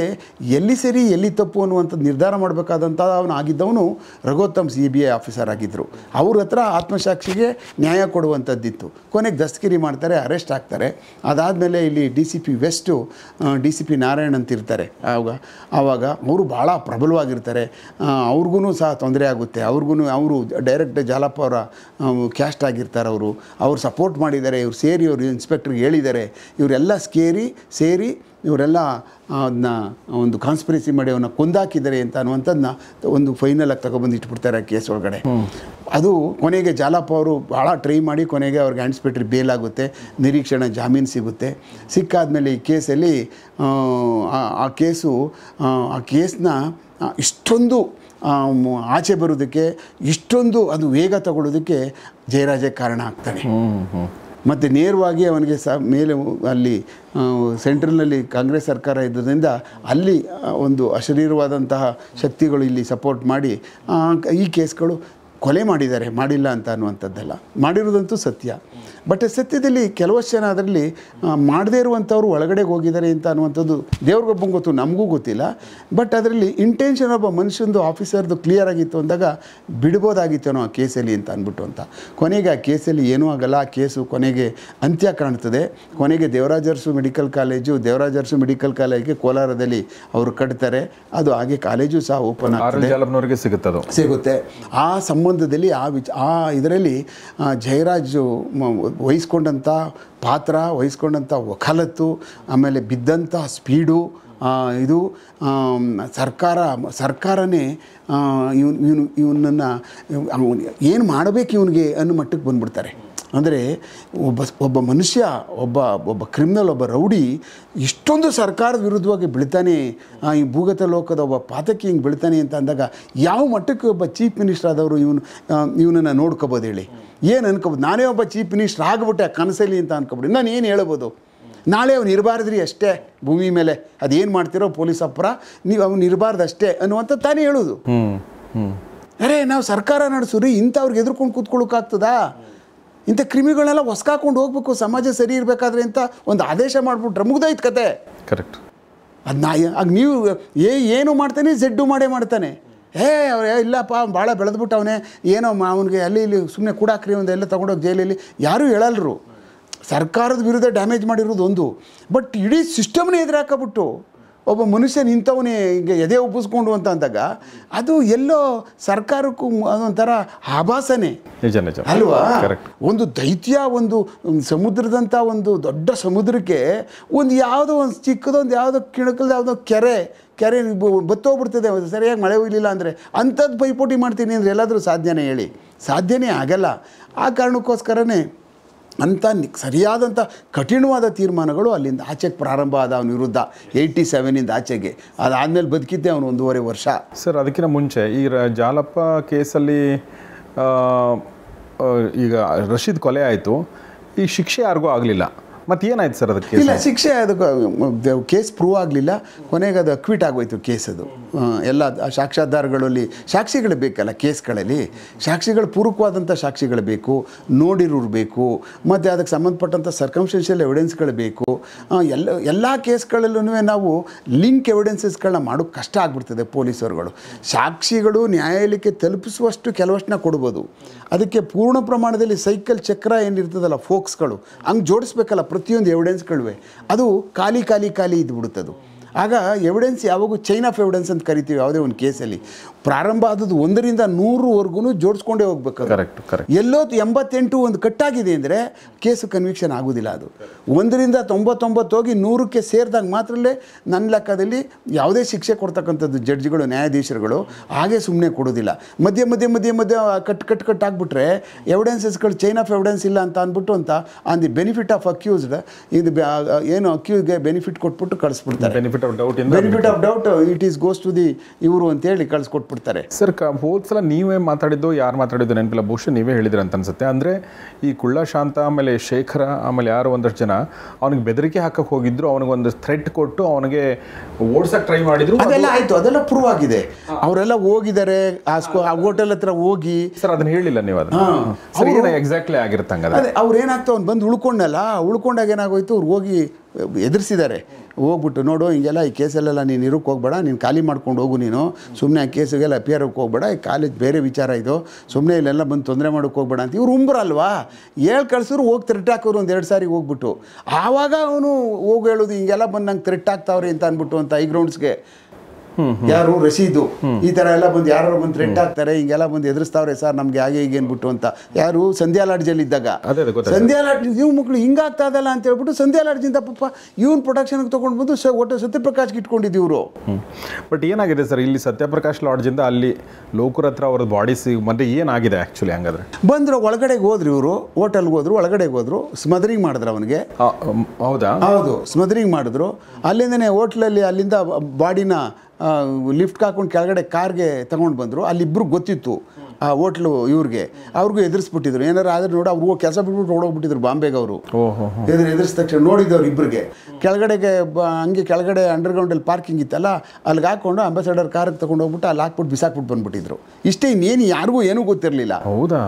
Speaker 1: ಎಲ್ಲಿ ಸರಿ ಎಲ್ಲಿ ತಪ್ಪು ಅನ್ನುವಂಥದ್ದು ನಿರ್ಧಾರ ಮಾಡಬೇಕಾದಂಥ ಅವನು ಆಗಿದ್ದವನು Raghottam C B I officer ಆಗಿದ್ದರು ಅವ್ರ ಹತ್ರ ಆತ್ಮಸಾಕ್ಷಿಗೆ ನ್ಯಾಯ ಕೊಡುವಂಥದ್ದಿತ್ತು ಕೊನೆಗೆ ದಸ್ತಗಿರಿ ಮಾಡ್ತಾರೆ ಅರೆಸ್ಟ್ ಆಗ್ತಾರೆ ಅದಾದಮೇಲೆ ಇಲ್ಲಿ D C P west D C P Narayan ಅಂತಿರ್ತಾರೆ ಆವಾಗ ಆವಾಗ ಅವರು ಭಾಳ ಪ್ರಬಲವಾಗಿರ್ತಾರೆ ಅವ್ರಿಗೂ ಸಹ ತೊಂದರೆ ಆಗುತ್ತೆ ಅವ್ರಿಗೂ ಅವರು ಡೈರೆಕ್ಟ್ ಜಾಲಪ್ಪ ಅವರ ಕ್ಯಾಸ್ಟ್ ಆಗಿರ್ತಾರೆ ಅವರು ಅವ್ರು ಸಪೋರ್ಟ್ ಮಾಡಿದ್ದಾರೆ ಇವ್ರು ಸೇರಿ ಅವರು ಇನ್ಸ್ಪೆಕ್ಟ್ರಿಗೆ ಹೇಳಿದ್ದಾರೆ ಇವರೆಲ್ಲ ಸ್ಕೇರಿ ಸೇರಿ ಇವರೆಲ್ಲ ಅದನ್ನ ಒಂದು ಕಾನ್ಸ್ಪಿರೆನ್ಸಿ ಮಾಡಿ ಅವನ್ನ ಕೊಂದಾಕಿದ್ದಾರೆ ಅಂತ ಅನ್ನುವಂಥದ್ದನ್ನ ಒಂದು ಫೈನಲಾಗಿ ತಗೊಬಂದು ಇಟ್ಬಿಡ್ತಾರೆ ಆ ಕೇಸ್ ಒಳಗಡೆ ಅದು ಕೊನೆಗೆ ಜಾಲಪ್ಪ ಅವರು ಭಾಳ ಟ್ರೈ ಮಾಡಿ ಕೊನೆಗೆ ಅವ್ರಿಗೆ ಆ್ಯಂಡ್ಸ್ಪೆಕ್ಟ್ರಿ ಬೇಲ್ ಆಗುತ್ತೆ ನಿರೀಕ್ಷಣೆ ಜಾಮೀನು ಸಿಗುತ್ತೆ ಸಿಕ್ಕಾದಮೇಲೆ ಈ ಕೇಸಲ್ಲಿ ಆ ಕೇಸು ಆ ಕೇಸನ್ನ ಇಷ್ಟೊಂದು ಆಚೆ ಬರೋದಕ್ಕೆ ಇಷ್ಟೊಂದು ಅದು ವೇಗ ತಗೊಳ್ಳೋದಕ್ಕೆ ಜಯರಾಜೇ ಕಾರಣ ಆಗ್ತಾನೆ ಮತ್ತು ನೇರವಾಗಿ ಅವನಿಗೆ ಸ ಮೇಲೆ ಅಲ್ಲಿ ಸೆಂಟ್ರಲ್ನಲ್ಲಿ ಕಾಂಗ್ರೆಸ್ ಸರ್ಕಾರ ಇದ್ದರಿಂದ ಅಲ್ಲಿ ಒಂದು ಅಶರೀರವಾದಂತಹ ಶಕ್ತಿಗಳು ಇಲ್ಲಿ ಸಪೋರ್ಟ್ ಮಾಡಿ ಈ ಕೇಸ್ಗಳು ಕೊಲೆ ಮಾಡಿದ್ದಾರೆ ಮಾಡಿಲ್ಲ ಅಂತ ಅನ್ನುವಂಥದ್ದಲ್ಲ ಮಾಡಿರೋದಂತೂ ಸತ್ಯ ಬಟ್ ಸತ್ಯದಲ್ಲಿ ಕೆಲವಷ್ಟು ಜನ ಅದರಲ್ಲಿ ಮಾಡದೇ ಇರುವಂಥವ್ರು ಒಳಗಡೆ ಹೋಗಿದ್ದಾರೆ ಅಂತ ಅನ್ನುವಂಥದ್ದು ದೇವ್ರಿಗೊಬ್ಬಂಗೆ ಗೊತ್ತು ನಮಗೂ ಗೊತ್ತಿಲ್ಲ ಬಟ್ ಅದರಲ್ಲಿ ಇಂಟೆನ್ಷನ್ ಒಬ್ಬ ಮನುಷ್ಯಂದು ಆಫೀಸರ್ದು ಕ್ಲಿಯರ್ ಆಗಿತ್ತು ಅಂದಾಗ ಬಿಡ್ಬೋದಾಗಿತ್ತೇನೋ ಆ ಕೇಸಲ್ಲಿ ಅಂತ ಅಂದ್ಬಿಟ್ಟು ಅಂತ ಕೊನೆಗೆ ಆ ಕೇಸಲ್ಲಿ ಏನೂ ಆಗಲ್ಲ ಆ ಕೇಸು ಕೊನೆಗೆ ಅಂತ್ಯ ಕಾಣ್ತದೆ ಕೊನೆಗೆ ದೇವರಾಜರ್ಸು ಮೆಡಿಕಲ್ ಕಾಲೇಜು ದೇವರಾಜರ್ಸು ಮೆಡಿಕಲ್ ಕಾಲೇಜ್ಗೆ ಕೋಲಾರದಲ್ಲಿ ಅವರು ಕಟ್ತಾರೆ ಅದು ಹಾಗೆ ಕಾಲೇಜು ಸಹ ಓಪನ್
Speaker 2: ಆಗ್ತದೆ ಸಿಗುತ್ತೆ
Speaker 1: ಆ ಸಂ ಸಂಬಂಧದಲ್ಲಿ ಆ ವಿಚ ಆ ಇದರಲ್ಲಿ ಜಯರಾಜು ವಹಿಸ್ಕೊಂಡಂಥ ಪಾತ್ರ ವಹಿಸ್ಕೊಂಡಂಥ ವಕಾಲತ್ತು ಆಮೇಲೆ ಬಿದ್ದಂಥ ಸ್ಪೀಡು ಇದು ಸರ್ಕಾರ ಸರ್ಕಾರನೇ ಇವನು ಇವನು ಇವನನ್ನು ಏನು ಮಾಡಬೇಕು ಇವನಿಗೆ ಅನ್ನೋ ಮಟ್ಟಕ್ಕೆ ಬಂದ್ಬಿಡ್ತಾರೆ ಅಂದರೆ ಒಬ್ಬ ಒಬ್ಬ ಮನುಷ್ಯ ಒಬ್ಬ ಒಬ್ಬ ಕ್ರಿಮಿನಲ್ ಒಬ್ಬ ರೌಡಿ ಇಷ್ಟೊಂದು ಸರ್ಕಾರದ ವಿರುದ್ಧವಾಗಿ ಬೆಳಿತಾನೆ ಈ ಭೂಗತ ಲೋಕದ ಒಬ್ಬ ಪಾತಕಿ ಹಿಂಗೆ ಬೆಳಿತಾನೆ ಅಂತ ಅಂದಾಗ ಯಾವ ಮಟ್ಟಕ್ಕೆ ಒಬ್ಬ ಚೀಫ್ ಮಿನಿಸ್ಟರ್ ಆದವರು ಇವನು ಇವನನ್ನು ನೋಡ್ಕೋಬೋದು ಹೇಳಿ ಏನು ಅನ್ಕೋಬೋದು ನಾನೇ ಒಬ್ಬ ಚೀಫ್ ಮಿನಿಸ್ಟರ್ ಆಗಿಬಿಟ್ಟೆ ಕನಸಲ್ಲಿ ಅಂತ ಅನ್ಕೋಬಿಡಿ ನಾನು ಏನು ಹೇಳ್ಬೋದು ನಾಳೆ ಅವ್ನು ಇರಬಾರ್ದ್ರಿ ಅಷ್ಟೇ ಭೂಮಿ ಮೇಲೆ ಅದೇನು ಮಾಡ್ತಿರೋ ಪೊಲೀಸ್ ಅಪ್ಪರ ನೀವು ಅವ್ನು ಇರಬಾರ್ದು ಅಷ್ಟೇ ಅನ್ನುವಂಥ ತಾನೇ ಹೇಳೋದು ಅರೆ ನಾವು ಸರ್ಕಾರ ನಡೆಸೋರಿ ಇಂಥವ್ರಿಗೆ ಎದುರ್ಕೊಂಡು ಕೂತ್ಕೊಳ್ಳೋಕ್ಕಾಗ್ತದಾ ಇಂಥ ಕ್ರಿಮಿಗಳನ್ನೆಲ್ಲ ಹೊಸ್ಕಾಕೊಂಡು ಹೋಗ್ಬೇಕು ಸಮಾಜ ಸರಿ ಇರಬೇಕಾದ್ರೆ ಅಂತ ಒಂದು ಆದೇಶ ಮಾಡಿಬಿಟ್ರೆ ಮುಗ್ದಾಯ್ತು ಕತೆ ಕರೆಕ್ಟ್ ಅದು ನಾ ಆಗ ನೀವು ಏ ಏನು ಮಾಡ್ತಾನೆ ಜೆಡ್ಡು ಮಾಡೇ ಮಾಡ್ತಾನೆ ಏ ಅವ್ರು ಇಲ್ಲಪ್ಪ ಭಾಳ ಅವನೇ ಏನೋ ಅವನಿಗೆ ಅಲ್ಲಿ ಇಲ್ಲಿ ಸುಮ್ಮನೆ ಕೂಡಾಕ್ರಿ ಒಂದು ಎಲ್ಲ ತೊಗೊಂಡೋಗಿ ಜೈಲಲ್ಲಿ ಯಾರೂ ಹೇಳಲ್ರು ಸರ್ಕಾರದ ವಿರುದ್ಧ ಡ್ಯಾಮೇಜ್ ಮಾಡಿರೋದು ಒಂದು ಬಟ್ ಇಡೀ ಸಿಸ್ಟಮ್ನೇ ಎದುರಾಕಬಿಟ್ಟು ಒಬ್ಬ ಮನುಷ್ಯನ ಇಂಥವನೇ ಎದೆ ಒಪ್ಪಿಸ್ಕೊಂಡು ಅಂತ ಅಂದಾಗ ಅದು ಎಲ್ಲೋ ಸರ್ಕಾರಕ್ಕೂ ಅದೊಂಥರ ಆಭಾಸನೆ ಅಲ್ವಾ ಒಂದು ದೈತ್ಯ ಒಂದು ಸಮುದ್ರದಂಥ ಒಂದು ದೊಡ್ಡ ಸಮುದ್ರಕ್ಕೆ ಒಂದು ಯಾವುದೋ ಒಂದು ಚಿಕ್ಕದೊಂದು ಯಾವುದೋ ಕಿಣಕಲ್ದ ಯಾವುದೋ ಕೆರೆ ಕೆರೆ ಬತ್ತೋಗ್ಬಿಡ್ತದೆ ಸರಿಯಾಗಿ ಮಳೆ ಹೋಗಲಿಲ್ಲ ಅಂದರೆ ಅಂಥದ್ದು ಪೈಪೋಟಿ ಮಾಡ್ತೀನಿ ಅಂದರೆ ಎಲ್ಲಾದರೂ ಸಾಧ್ಯನೇ ಹೇಳಿ ಸಾಧ್ಯನೇ ಆಗಲ್ಲ ಆ ಕಾರಣಕ್ಕೋಸ್ಕರನೇ ಅಂಥ ಸರಿಯಾದಂಥ ಕಠಿಣವಾದ ತೀರ್ಮಾನಗಳು ಅಲ್ಲಿಂದ ಆಚೆಗೆ ಪ್ರಾರಂಭ ಆದ ಅವನ ವಿರುದ್ಧ ಏಯ್ಟಿ ಸೆವೆನಿಂದ ಆಚೆಗೆ ಅದಾದಮೇಲೆ ಬದುಕಿದ್ದೆ ಅವನು ಒಂದೂವರೆ ವರ್ಷ ಸರ್ ಅದಕ್ಕಿಂತ ಮುಂಚೆ ಈ ಜಾಲಪ್ಪ
Speaker 2: ಕೇಸಲ್ಲಿ ಈಗ ರಶೀದ್ ಕೊಲೆ ಆಯಿತು ಈ
Speaker 1: ಶಿಕ್ಷೆ ಯಾರಿಗೂ ಆಗಲಿಲ್ಲ ಮತ್ತೆ ಏನಾಯ್ತು ಸರ್ ಅದಕ್ಕೆ ಇಲ್ಲ ಶಿಕ್ಷೆ ಅದಕ್ಕೆ ಕೇಸ್ ಪ್ರೂವ್ ಆಗಲಿಲ್ಲ ಕೊನೆಗೆ ಅದು ಅಕ್ವಿಟ್ ಆಗೋಯ್ತು ಕೇಸ್ ಅದು ಎಲ್ಲ ಸಾಕ್ಷಾಧಾರಗಳಲ್ಲಿ ಸಾಕ್ಷಿಗಳು ಬೇಕಲ್ಲ ಕೇಸ್ಗಳಲ್ಲಿ ಸಾಕ್ಷಿಗಳು ಪೂರಕವಾದಂಥ ಸಾಕ್ಷಿಗಳು ಬೇಕು ನೋಡಿರೋರು ಬೇಕು ಮತ್ತು ಅದಕ್ಕೆ ಸಂಬಂಧಪಟ್ಟಂಥ ಸರ್ಕಮ್ಸ್ಟೆನ್ಷಿಯಲ್ ಎವಿಡೆನ್ಸ್ಗಳು ಬೇಕು ಎಲ್ಲ ಎಲ್ಲ ಕೇಸ್ಗಳಲ್ಲೂ ನಾವು ಲಿಂಕ್ ಎವಿಡೆನ್ಸಸ್ಗಳನ್ನ ಮಾಡೋಕ್ಕೆ ಕಷ್ಟ ಆಗ್ಬಿಡ್ತದೆ ಪೊಲೀಸರುಗಳು ಸಾಕ್ಷಿಗಳು ನ್ಯಾಯಾಲಯಕ್ಕೆ ತಲುಪಿಸುವಷ್ಟು ಕೆಲವಷ್ಟನ್ನ ಕೊಡ್ಬೋದು ಅದಕ್ಕೆ ಪೂರ್ಣ ಪ್ರಮಾಣದಲ್ಲಿ ಸೈಕಲ್ ಚಕ್ರ ಏನಿರ್ತದಲ್ಲ ಫೋಕ್ಸ್ಗಳು ಹಂಗೆ ಜೋಡಿಸ್ಬೇಕಲ್ಲ ಪ್ರತಿಯೊಂದು ಎವಿಡೆನ್ಸ್ಗಳಿವೆ ಅದು ಖಾಲಿ ಖಾಲಿ ಖಾಲಿ ಇದ್ಬಿಡುತ್ತದು ಆಗ ಎವಿಡೆನ್ಸ್ ಯಾವಾಗೂ ಚೈನ್ ಆಫ್ ಎವಿಡೆನ್ಸ್ ಅಂತ ಕರಿತೀವಿ ಯಾವುದೇ ಒಂದು ಕೇಸಲ್ಲಿ ಪ್ರಾರಂಭ ಆದದ್ದು ಒಂದರಿಂದ ನೂರವರೆಗೂ ಜೋಡಿಸ್ಕೊಂಡೇ ಹೋಗ್ಬೇಕು ಕರೆಕ್ಟ್ ಕರೆಕ್ಟ್ ಎಲ್ಲೋ ಎಂಬತ್ತೆಂಟು ಒಂದು ಕಟ್ಟಾಗಿದೆ ಅಂದರೆ ಕೇಸು ಕನ್ವಿಕ್ಷನ್ ಆಗೋದಿಲ್ಲ ಅದು ಒಂದರಿಂದ ತೊಂಬತ್ತೊಂಬತ್ತು ಹೋಗಿ ನೂರಕ್ಕೆ ಸೇರಿದಾಗ ಮಾತ್ರಲ್ಲೇ ನನ್ನ ಲೆಕ್ಕದಲ್ಲಿ ಯಾವುದೇ ಶಿಕ್ಷೆ ಕೊಡ್ತಕ್ಕಂಥದ್ದು ಜಡ್ಜ್ಗಳು ನ್ಯಾಯಾಧೀಶರುಗಳು ಹಾಗೆ ಸುಮ್ಮನೆ ಕೊಡೋದಿಲ್ಲ ಮಧ್ಯ ಮಧ್ಯೆ ಮಧ್ಯ ಮಧ್ಯೆ ಕಟ್ ಕಟ್ ಕಟ್ ಆಗಿಬಿಟ್ರೆ ಎವಿಡೆನ್ಸಸ್ಗಳು ಚೈನ್ ಆಫ್ ಎವಿಡೆನ್ಸ್ ಇಲ್ಲ ಅಂತ ಅಂದ್ಬಿಟ್ಟು ಅಂತ on the benefit of accused ಇದು ಏನು ಅಕ್ಯೂಸ್ಗೆ ಬೆನಿಫಿಟ್ ಕೊಟ್ಬಿಟ್ಟು ಕಳಿಸ್ಬಿಡ್ತಾರೆ benefit of doubt it is goes to the ಇವರು ಅಂತೇಳಿ ಕಳಿಸ್ಕೊಟ್ಬಿಟ್ಟು ಕೊಟ್ಬಿಡ್ತಾರೆ ಸರ್ ಸಲ ನೀವೇ
Speaker 2: ಮಾತಾಡಿದ್ದು ಯಾರು ಮಾತಾಡಿದ್ದು ನೆನಪಿಲ್ಲ ಬಹುಶಃ ನೀವೇ ಹೇಳಿದ್ರೆ ಅಂತ ಅನ್ಸುತ್ತೆ ಅಂದರೆ ಈ ಕುಳ್ಳ ಶಾಂತ ಆಮೇಲೆ ಶೇಖರ ಆಮೇಲೆ ಯಾರು ಒಂದಷ್ಟು ಜನ ಅವನಿಗೆ ಬೆದರಿಕೆ ಹಾಕಕ್ಕೆ ಹೋಗಿದ್ರು ಅವನಿಗೆ ಒಂದು ಥ್ರೆಟ್ ಕೊಟ್ಟು ಅವನಿಗೆ ಓಡ್ಸಕ್ಕೆ ಟ್ರೈ ಮಾಡಿದ್ರು ಅದೆಲ್ಲ ಆಯಿತು ಅದೆಲ್ಲ ಪ್ರೂವ್ ಆಗಿದೆ ಅವರೆಲ್ಲ ಹೋಗಿದ್ದಾರೆ ಆ ಹೋಟೆಲ್ ಹತ್ರ ಹೋಗಿ ಸರ್ ಅದನ್ನ ಹೇಳಿಲ್ಲ ನೀವು ಅದನ್ನ ಎಕ್ಸಾಕ್ಟ್ಲಿ ಆಗಿರ್ತಂಗ ಅದೇ ಅವ್ರು ಏನಾಗ್ತಾವ್
Speaker 1: ಅವ್ನು ಬಂದು ಉಳ್ಕೊಂಡಲ್ಲ ಉಳ್ಕೊಂಡಾಗ ಏನಾಗೋಯ್ತು ಅವ್ರು ಹೋಗಿ ಎದುರಿಸಿದ್ದಾರೆ ಹೋಗ್ಬಿಟ್ಟು ನೋಡು ಹಿಂಗೆಲ್ಲ ಈ ಕೇಸಲ್ಲೆಲ್ಲ ನೀನು ಇರೋಕ್ಕೆ ಹೋಗ್ಬೇಡ ನೀನು ಖಾಲಿ ಮಾಡ್ಕೊಂಡು ಹೋಗು ನೀನು ಸುಮ್ಮನೆ ಆ ಕೇಸಿಗೆಲ್ಲ ಅಪಿಯರಕ್ಕೆ ಹೋಗ್ಬೇಡ ಈ ಕಾಲೇಜ್ ಬೇರೆ ವಿಚಾರ ಇದು ಸುಮ್ಮನೆ ಇಲ್ಲೆಲ್ಲ ಬಂದು ತೊಂದರೆ ಮಾಡೋಕ್ಕೆ ಹೋಗ್ಬೇಡ ಅಂತ ಇವ್ರು ಉಂಬ್ರಲ್ವಾ ಹೇಳಿ ಕಳ್ಸಿದ್ರು ಹೋಗಿ ತ್ರಿಟ್ ಹಾಕೋರು ಒಂದು ಎರಡು ಸಾರಿ ಹೋಗ್ಬಿಟ್ಟು ಆವಾಗ ಅವನು ಹೋಗಿ ಹೇಳೋದು ಹಿಂಗೆಲ್ಲ ಬಂದು ನಂಗೆ ತ್ರಿಟ್ ಹಾಕ್ತಾವ್ರಿ ಅಂತ ಅಂದ್ಬಿಟ್ಟು ಅಂತ ಐ ಗ್ರೌಂಡ್ಸ್ಗೆ
Speaker 2: ಯಾರು ರಶೀದು ಈ ತರ ಎಲ್ಲ
Speaker 1: ಬಂದು ಯಾರು ಬಂದು ಆಗ್ತಾರೆ ಹಾಕ್ತಾರೆ ಹಿಂಗೆಲ್ಲ ಬಂದು ಎದುರಿಸ್ತಾವ್ರೆ ಸರ್ ನಮ್ಗೆ ಹಾಗೆ ಹೀಗೆ ಏನ್ಬಿಟ್ಟು ಅಂತ ಯಾರು ಸಂಧ್ಯಾ ಲಾಡ್ಜಲ್ಲಿ ಇದ್ದಾಗ ಸಂಧ್ಯಾ ಲಾಡ್ಜ್ ಇವ್ ಮಕ್ಳು ಹಿಂಗಾಗ್ತಾ ಇದಲ್ಲ ಅಂತ ಹೇಳ್ಬಿಟ್ಟು ಸಂಧ್ಯಾ ಲಾಡ್ಜಿಂದ ಪಾಪ ಇವನ್ ಪ್ರೊಡಕ್ಷನ್ ತೊಗೊಂಡು ಬಂದು ಒಟ್ಟು ಸತ್ಯಪ್ರಕಾಶ್ ಇಟ್ಕೊಂಡಿದ್ದೀವಿ ಇವರು
Speaker 2: ಬಟ್ ಏನಾಗಿದೆ ಸರ್ ಇಲ್ಲಿ ಸತ್ಯಪ್ರಕಾಶ್ ಲಾಡ್ಜಿಂದ ಅಲ್ಲಿ ಲೋಕರ್ ಹತ್ರ ಅವ್ರದ್ದು ಬಾಡೀಸ್
Speaker 1: ಮತ್ತೆ ಏನಾಗಿದೆ ಆ್ಯಕ್ಚುಲಿ ಹಂಗಾದ್ರೆ ಬಂದ್ರು ಒಳಗಡೆಗೆ ಹೋದ್ರಿ ಇವರು ಹೋಟೆಲ್ಗೆ ಹೋದ್ರು ಒಳಗಡೆಗೆ ಹೋದ್ರು ಸ್ಮದರಿಂಗ್ ಮಾಡಿದ್ರು ಅವನಿಗೆ ಹೌದಾ ಹೌದು ಸ್ಮದರಿಂಗ್ ಮಾಡಿದ್ರು ಅಲ್ಲಿಂದನೇ ಹೋಟ್ಲಲ್ಲಿ ಅಲ್ಲಿಂದ ಬಾಡಿನ ಲಿಫ್ಟ್ ಹಾಕೊಂಡು ಕೆಳಗಡೆ ಕಾರ್ಗೆ ತಗೊಂಡು ಬಂದರು ಅಲ್ಲಿಬ್ಬರು ಗೊತ್ತಿತ್ತು ಆ ಹೋಟ್ಲು ಇವ್ರಿಗೆ ಅವ್ರಿಗೂ ಎದುರಿಸ್ಬಿಟ್ಟಿದ್ರು ಏನಾರು ಆದ್ರೆ ನೋಡಿ ಅವ್ರಿಗೂ ಕೆಲಸ ಬಿಟ್ಬಿಟ್ಟು ಓಡೋಗ್ಬಿಟ್ಟಿದ್ರು ಬಾಂಬೆಗೆ ಅವರು ಎದುರು ಎದುರಿಸಿದ ತಕ್ಷಣ ನೋಡಿದವ್ರು ಇಬ್ಬರಿಗೆ ಕೆಳಗಡೆಗೆ ಹಂಗೆ ಕೆಳಗಡೆ ಗ್ರೌಂಡಲ್ಲಿ ಪಾರ್ಕಿಂಗ್ ಇತ್ತಲ್ಲ ಅಲ್ಲಿಗೆ ಹಾಕೊಂಡು ಅಂಬಾಸಡರ್ ಕಾರಿಗೆ ತಗೊಂಡು ಹೋಗ್ಬಿಟ್ಟು ಅಲ್ಲಿ ಹಾಕ್ಬಿಟ್ಟು ಬಿಸಾಕ್ಬಿಟ್ಟು ಬಂದ್ಬಿಟ್ಟಿದ್ರು ಇಷ್ಟೇ ಇನ್ನೇನು ಯಾರಿಗೂ ಏನೂ ಗೊತ್ತಿರಲಿಲ್ಲ ಹೌದಾ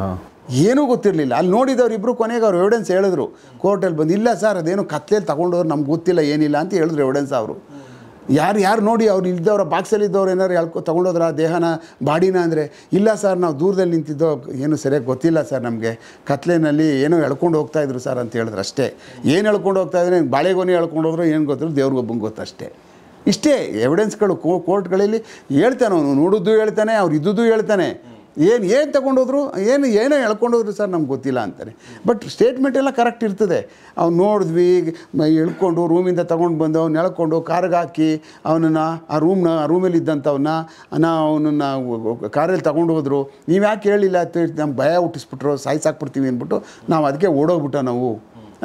Speaker 1: ಏನೂ ಗೊತ್ತಿರಲಿಲ್ಲ ಅಲ್ಲಿ ನೋಡಿದವ್ರು ಇಬ್ಬರು ಕೊನೆಗೆ ಅವ್ರು ಎವಿಡೆನ್ಸ್ ಹೇಳಿದ್ರು ಕೋರ್ಟಲ್ಲಿ ಬಂದು ಇಲ್ಲ ಸರ್ ಅದೇನು ಕತ್ಲೇಲಿ ತೊಗೊಂಡೋರು ನಮ್ಗೆ ಗೊತ್ತಿಲ್ಲ ಏನಿಲ್ಲ ಅಂತ ಹೇಳಿದ್ರು ಎವಿಡೆನ್ಸ್ ಅವರು ಯಾರು ಯಾರು ನೋಡಿ ಅವ್ರು ಇದ್ದವ್ರ ಬಾಕ್ಸಲ್ಲಿದ್ದವ್ರು ಏನಾರು ಹೇಳ್ಕೊ ತೊಗೊಂಡೋದ್ರ ದೇಹನ ಬಾಡಿನ ಅಂದರೆ ಇಲ್ಲ ಸರ್ ನಾವು ದೂರದಲ್ಲಿ ನಿಂತಿದ್ದೋ ಏನು ಸರಿಯಾಗಿ ಗೊತ್ತಿಲ್ಲ ಸರ್ ನಮಗೆ ಕತ್ಲೆಯಲ್ಲಿ ಏನೋ ಎಳ್ಕೊಂಡು ಹೋಗ್ತಾಯಿದ್ರು ಸರ್ ಅಂತ ಹೇಳಿದ್ರು ಅಷ್ಟೇ ಏನು ಎಳ್ಕೊಂಡು ಹೋಗ್ತಾಯಿದ್ರೆ ಬಾಳೆಗೊನೆ ಎಳ್ಕೊಂಡು ಹೋದ್ರು ಏನು ಗೊತ್ತಿದ್ರು ದೇವ್ರಿಗೊಬ್ಬಂಗೆ ಗೊತ್ತಷ್ಟೇ ಇಷ್ಟೇ ಎವಿಡೆನ್ಸ್ಗಳು ಕೋರ್ಟ್ಗಳಲ್ಲಿ ಹೇಳ್ತಾನೆ ಅವನು ನೋಡಿದ್ದು ಹೇಳ್ತಾನೆ ಅವ್ರು ಇದ್ದುದು ಹೇಳ್ತಾನೆ ಏನು ಏನು ತಗೊಂಡೋದ್ರು ಏನು ಏನೋ ಎಳ್ಕೊಂಡೋದ್ರು ಸರ್ ನಮ್ಗೆ ಗೊತ್ತಿಲ್ಲ ಅಂತಾರೆ ಬಟ್ ಸ್ಟೇಟ್ಮೆಂಟ್ ಎಲ್ಲ ಕರೆಕ್ಟ್ ಇರ್ತದೆ ಅವ್ನು ನೋಡಿದ್ವಿ ಎಳ್ಕೊಂಡು ರೂಮಿಂದ ತೊಗೊಂಡು ಬಂದು ಅವ್ನು ಎಳ್ಕೊಂಡು ಕಾರ್ಗೆ ಹಾಕಿ ಅವನನ್ನು ಆ ರೂಮ್ನ ಆ ರೂಮಲ್ಲಿ ಇದ್ದಂಥವನ್ನ ನಾ ಅವನನ್ನು ಕಾರಲ್ಲಿ ತೊಗೊಂಡು ಹೋದ್ರು ನೀವು ಯಾಕೆ ಹೇಳಿಲ್ಲ ಅಂತ ನಮ್ಗೆ ಭಯ ಹುಟ್ಟಿಸ್ಬಿಟ್ರು ಸಾಯ್ಸಾಕ್ಬಿಡ್ತೀವಿ ಅಂದ್ಬಿಟ್ಟು ನಾವು ಅದಕ್ಕೆ ಓಡೋಗ್ಬಿಟ್ಟ ನಾವು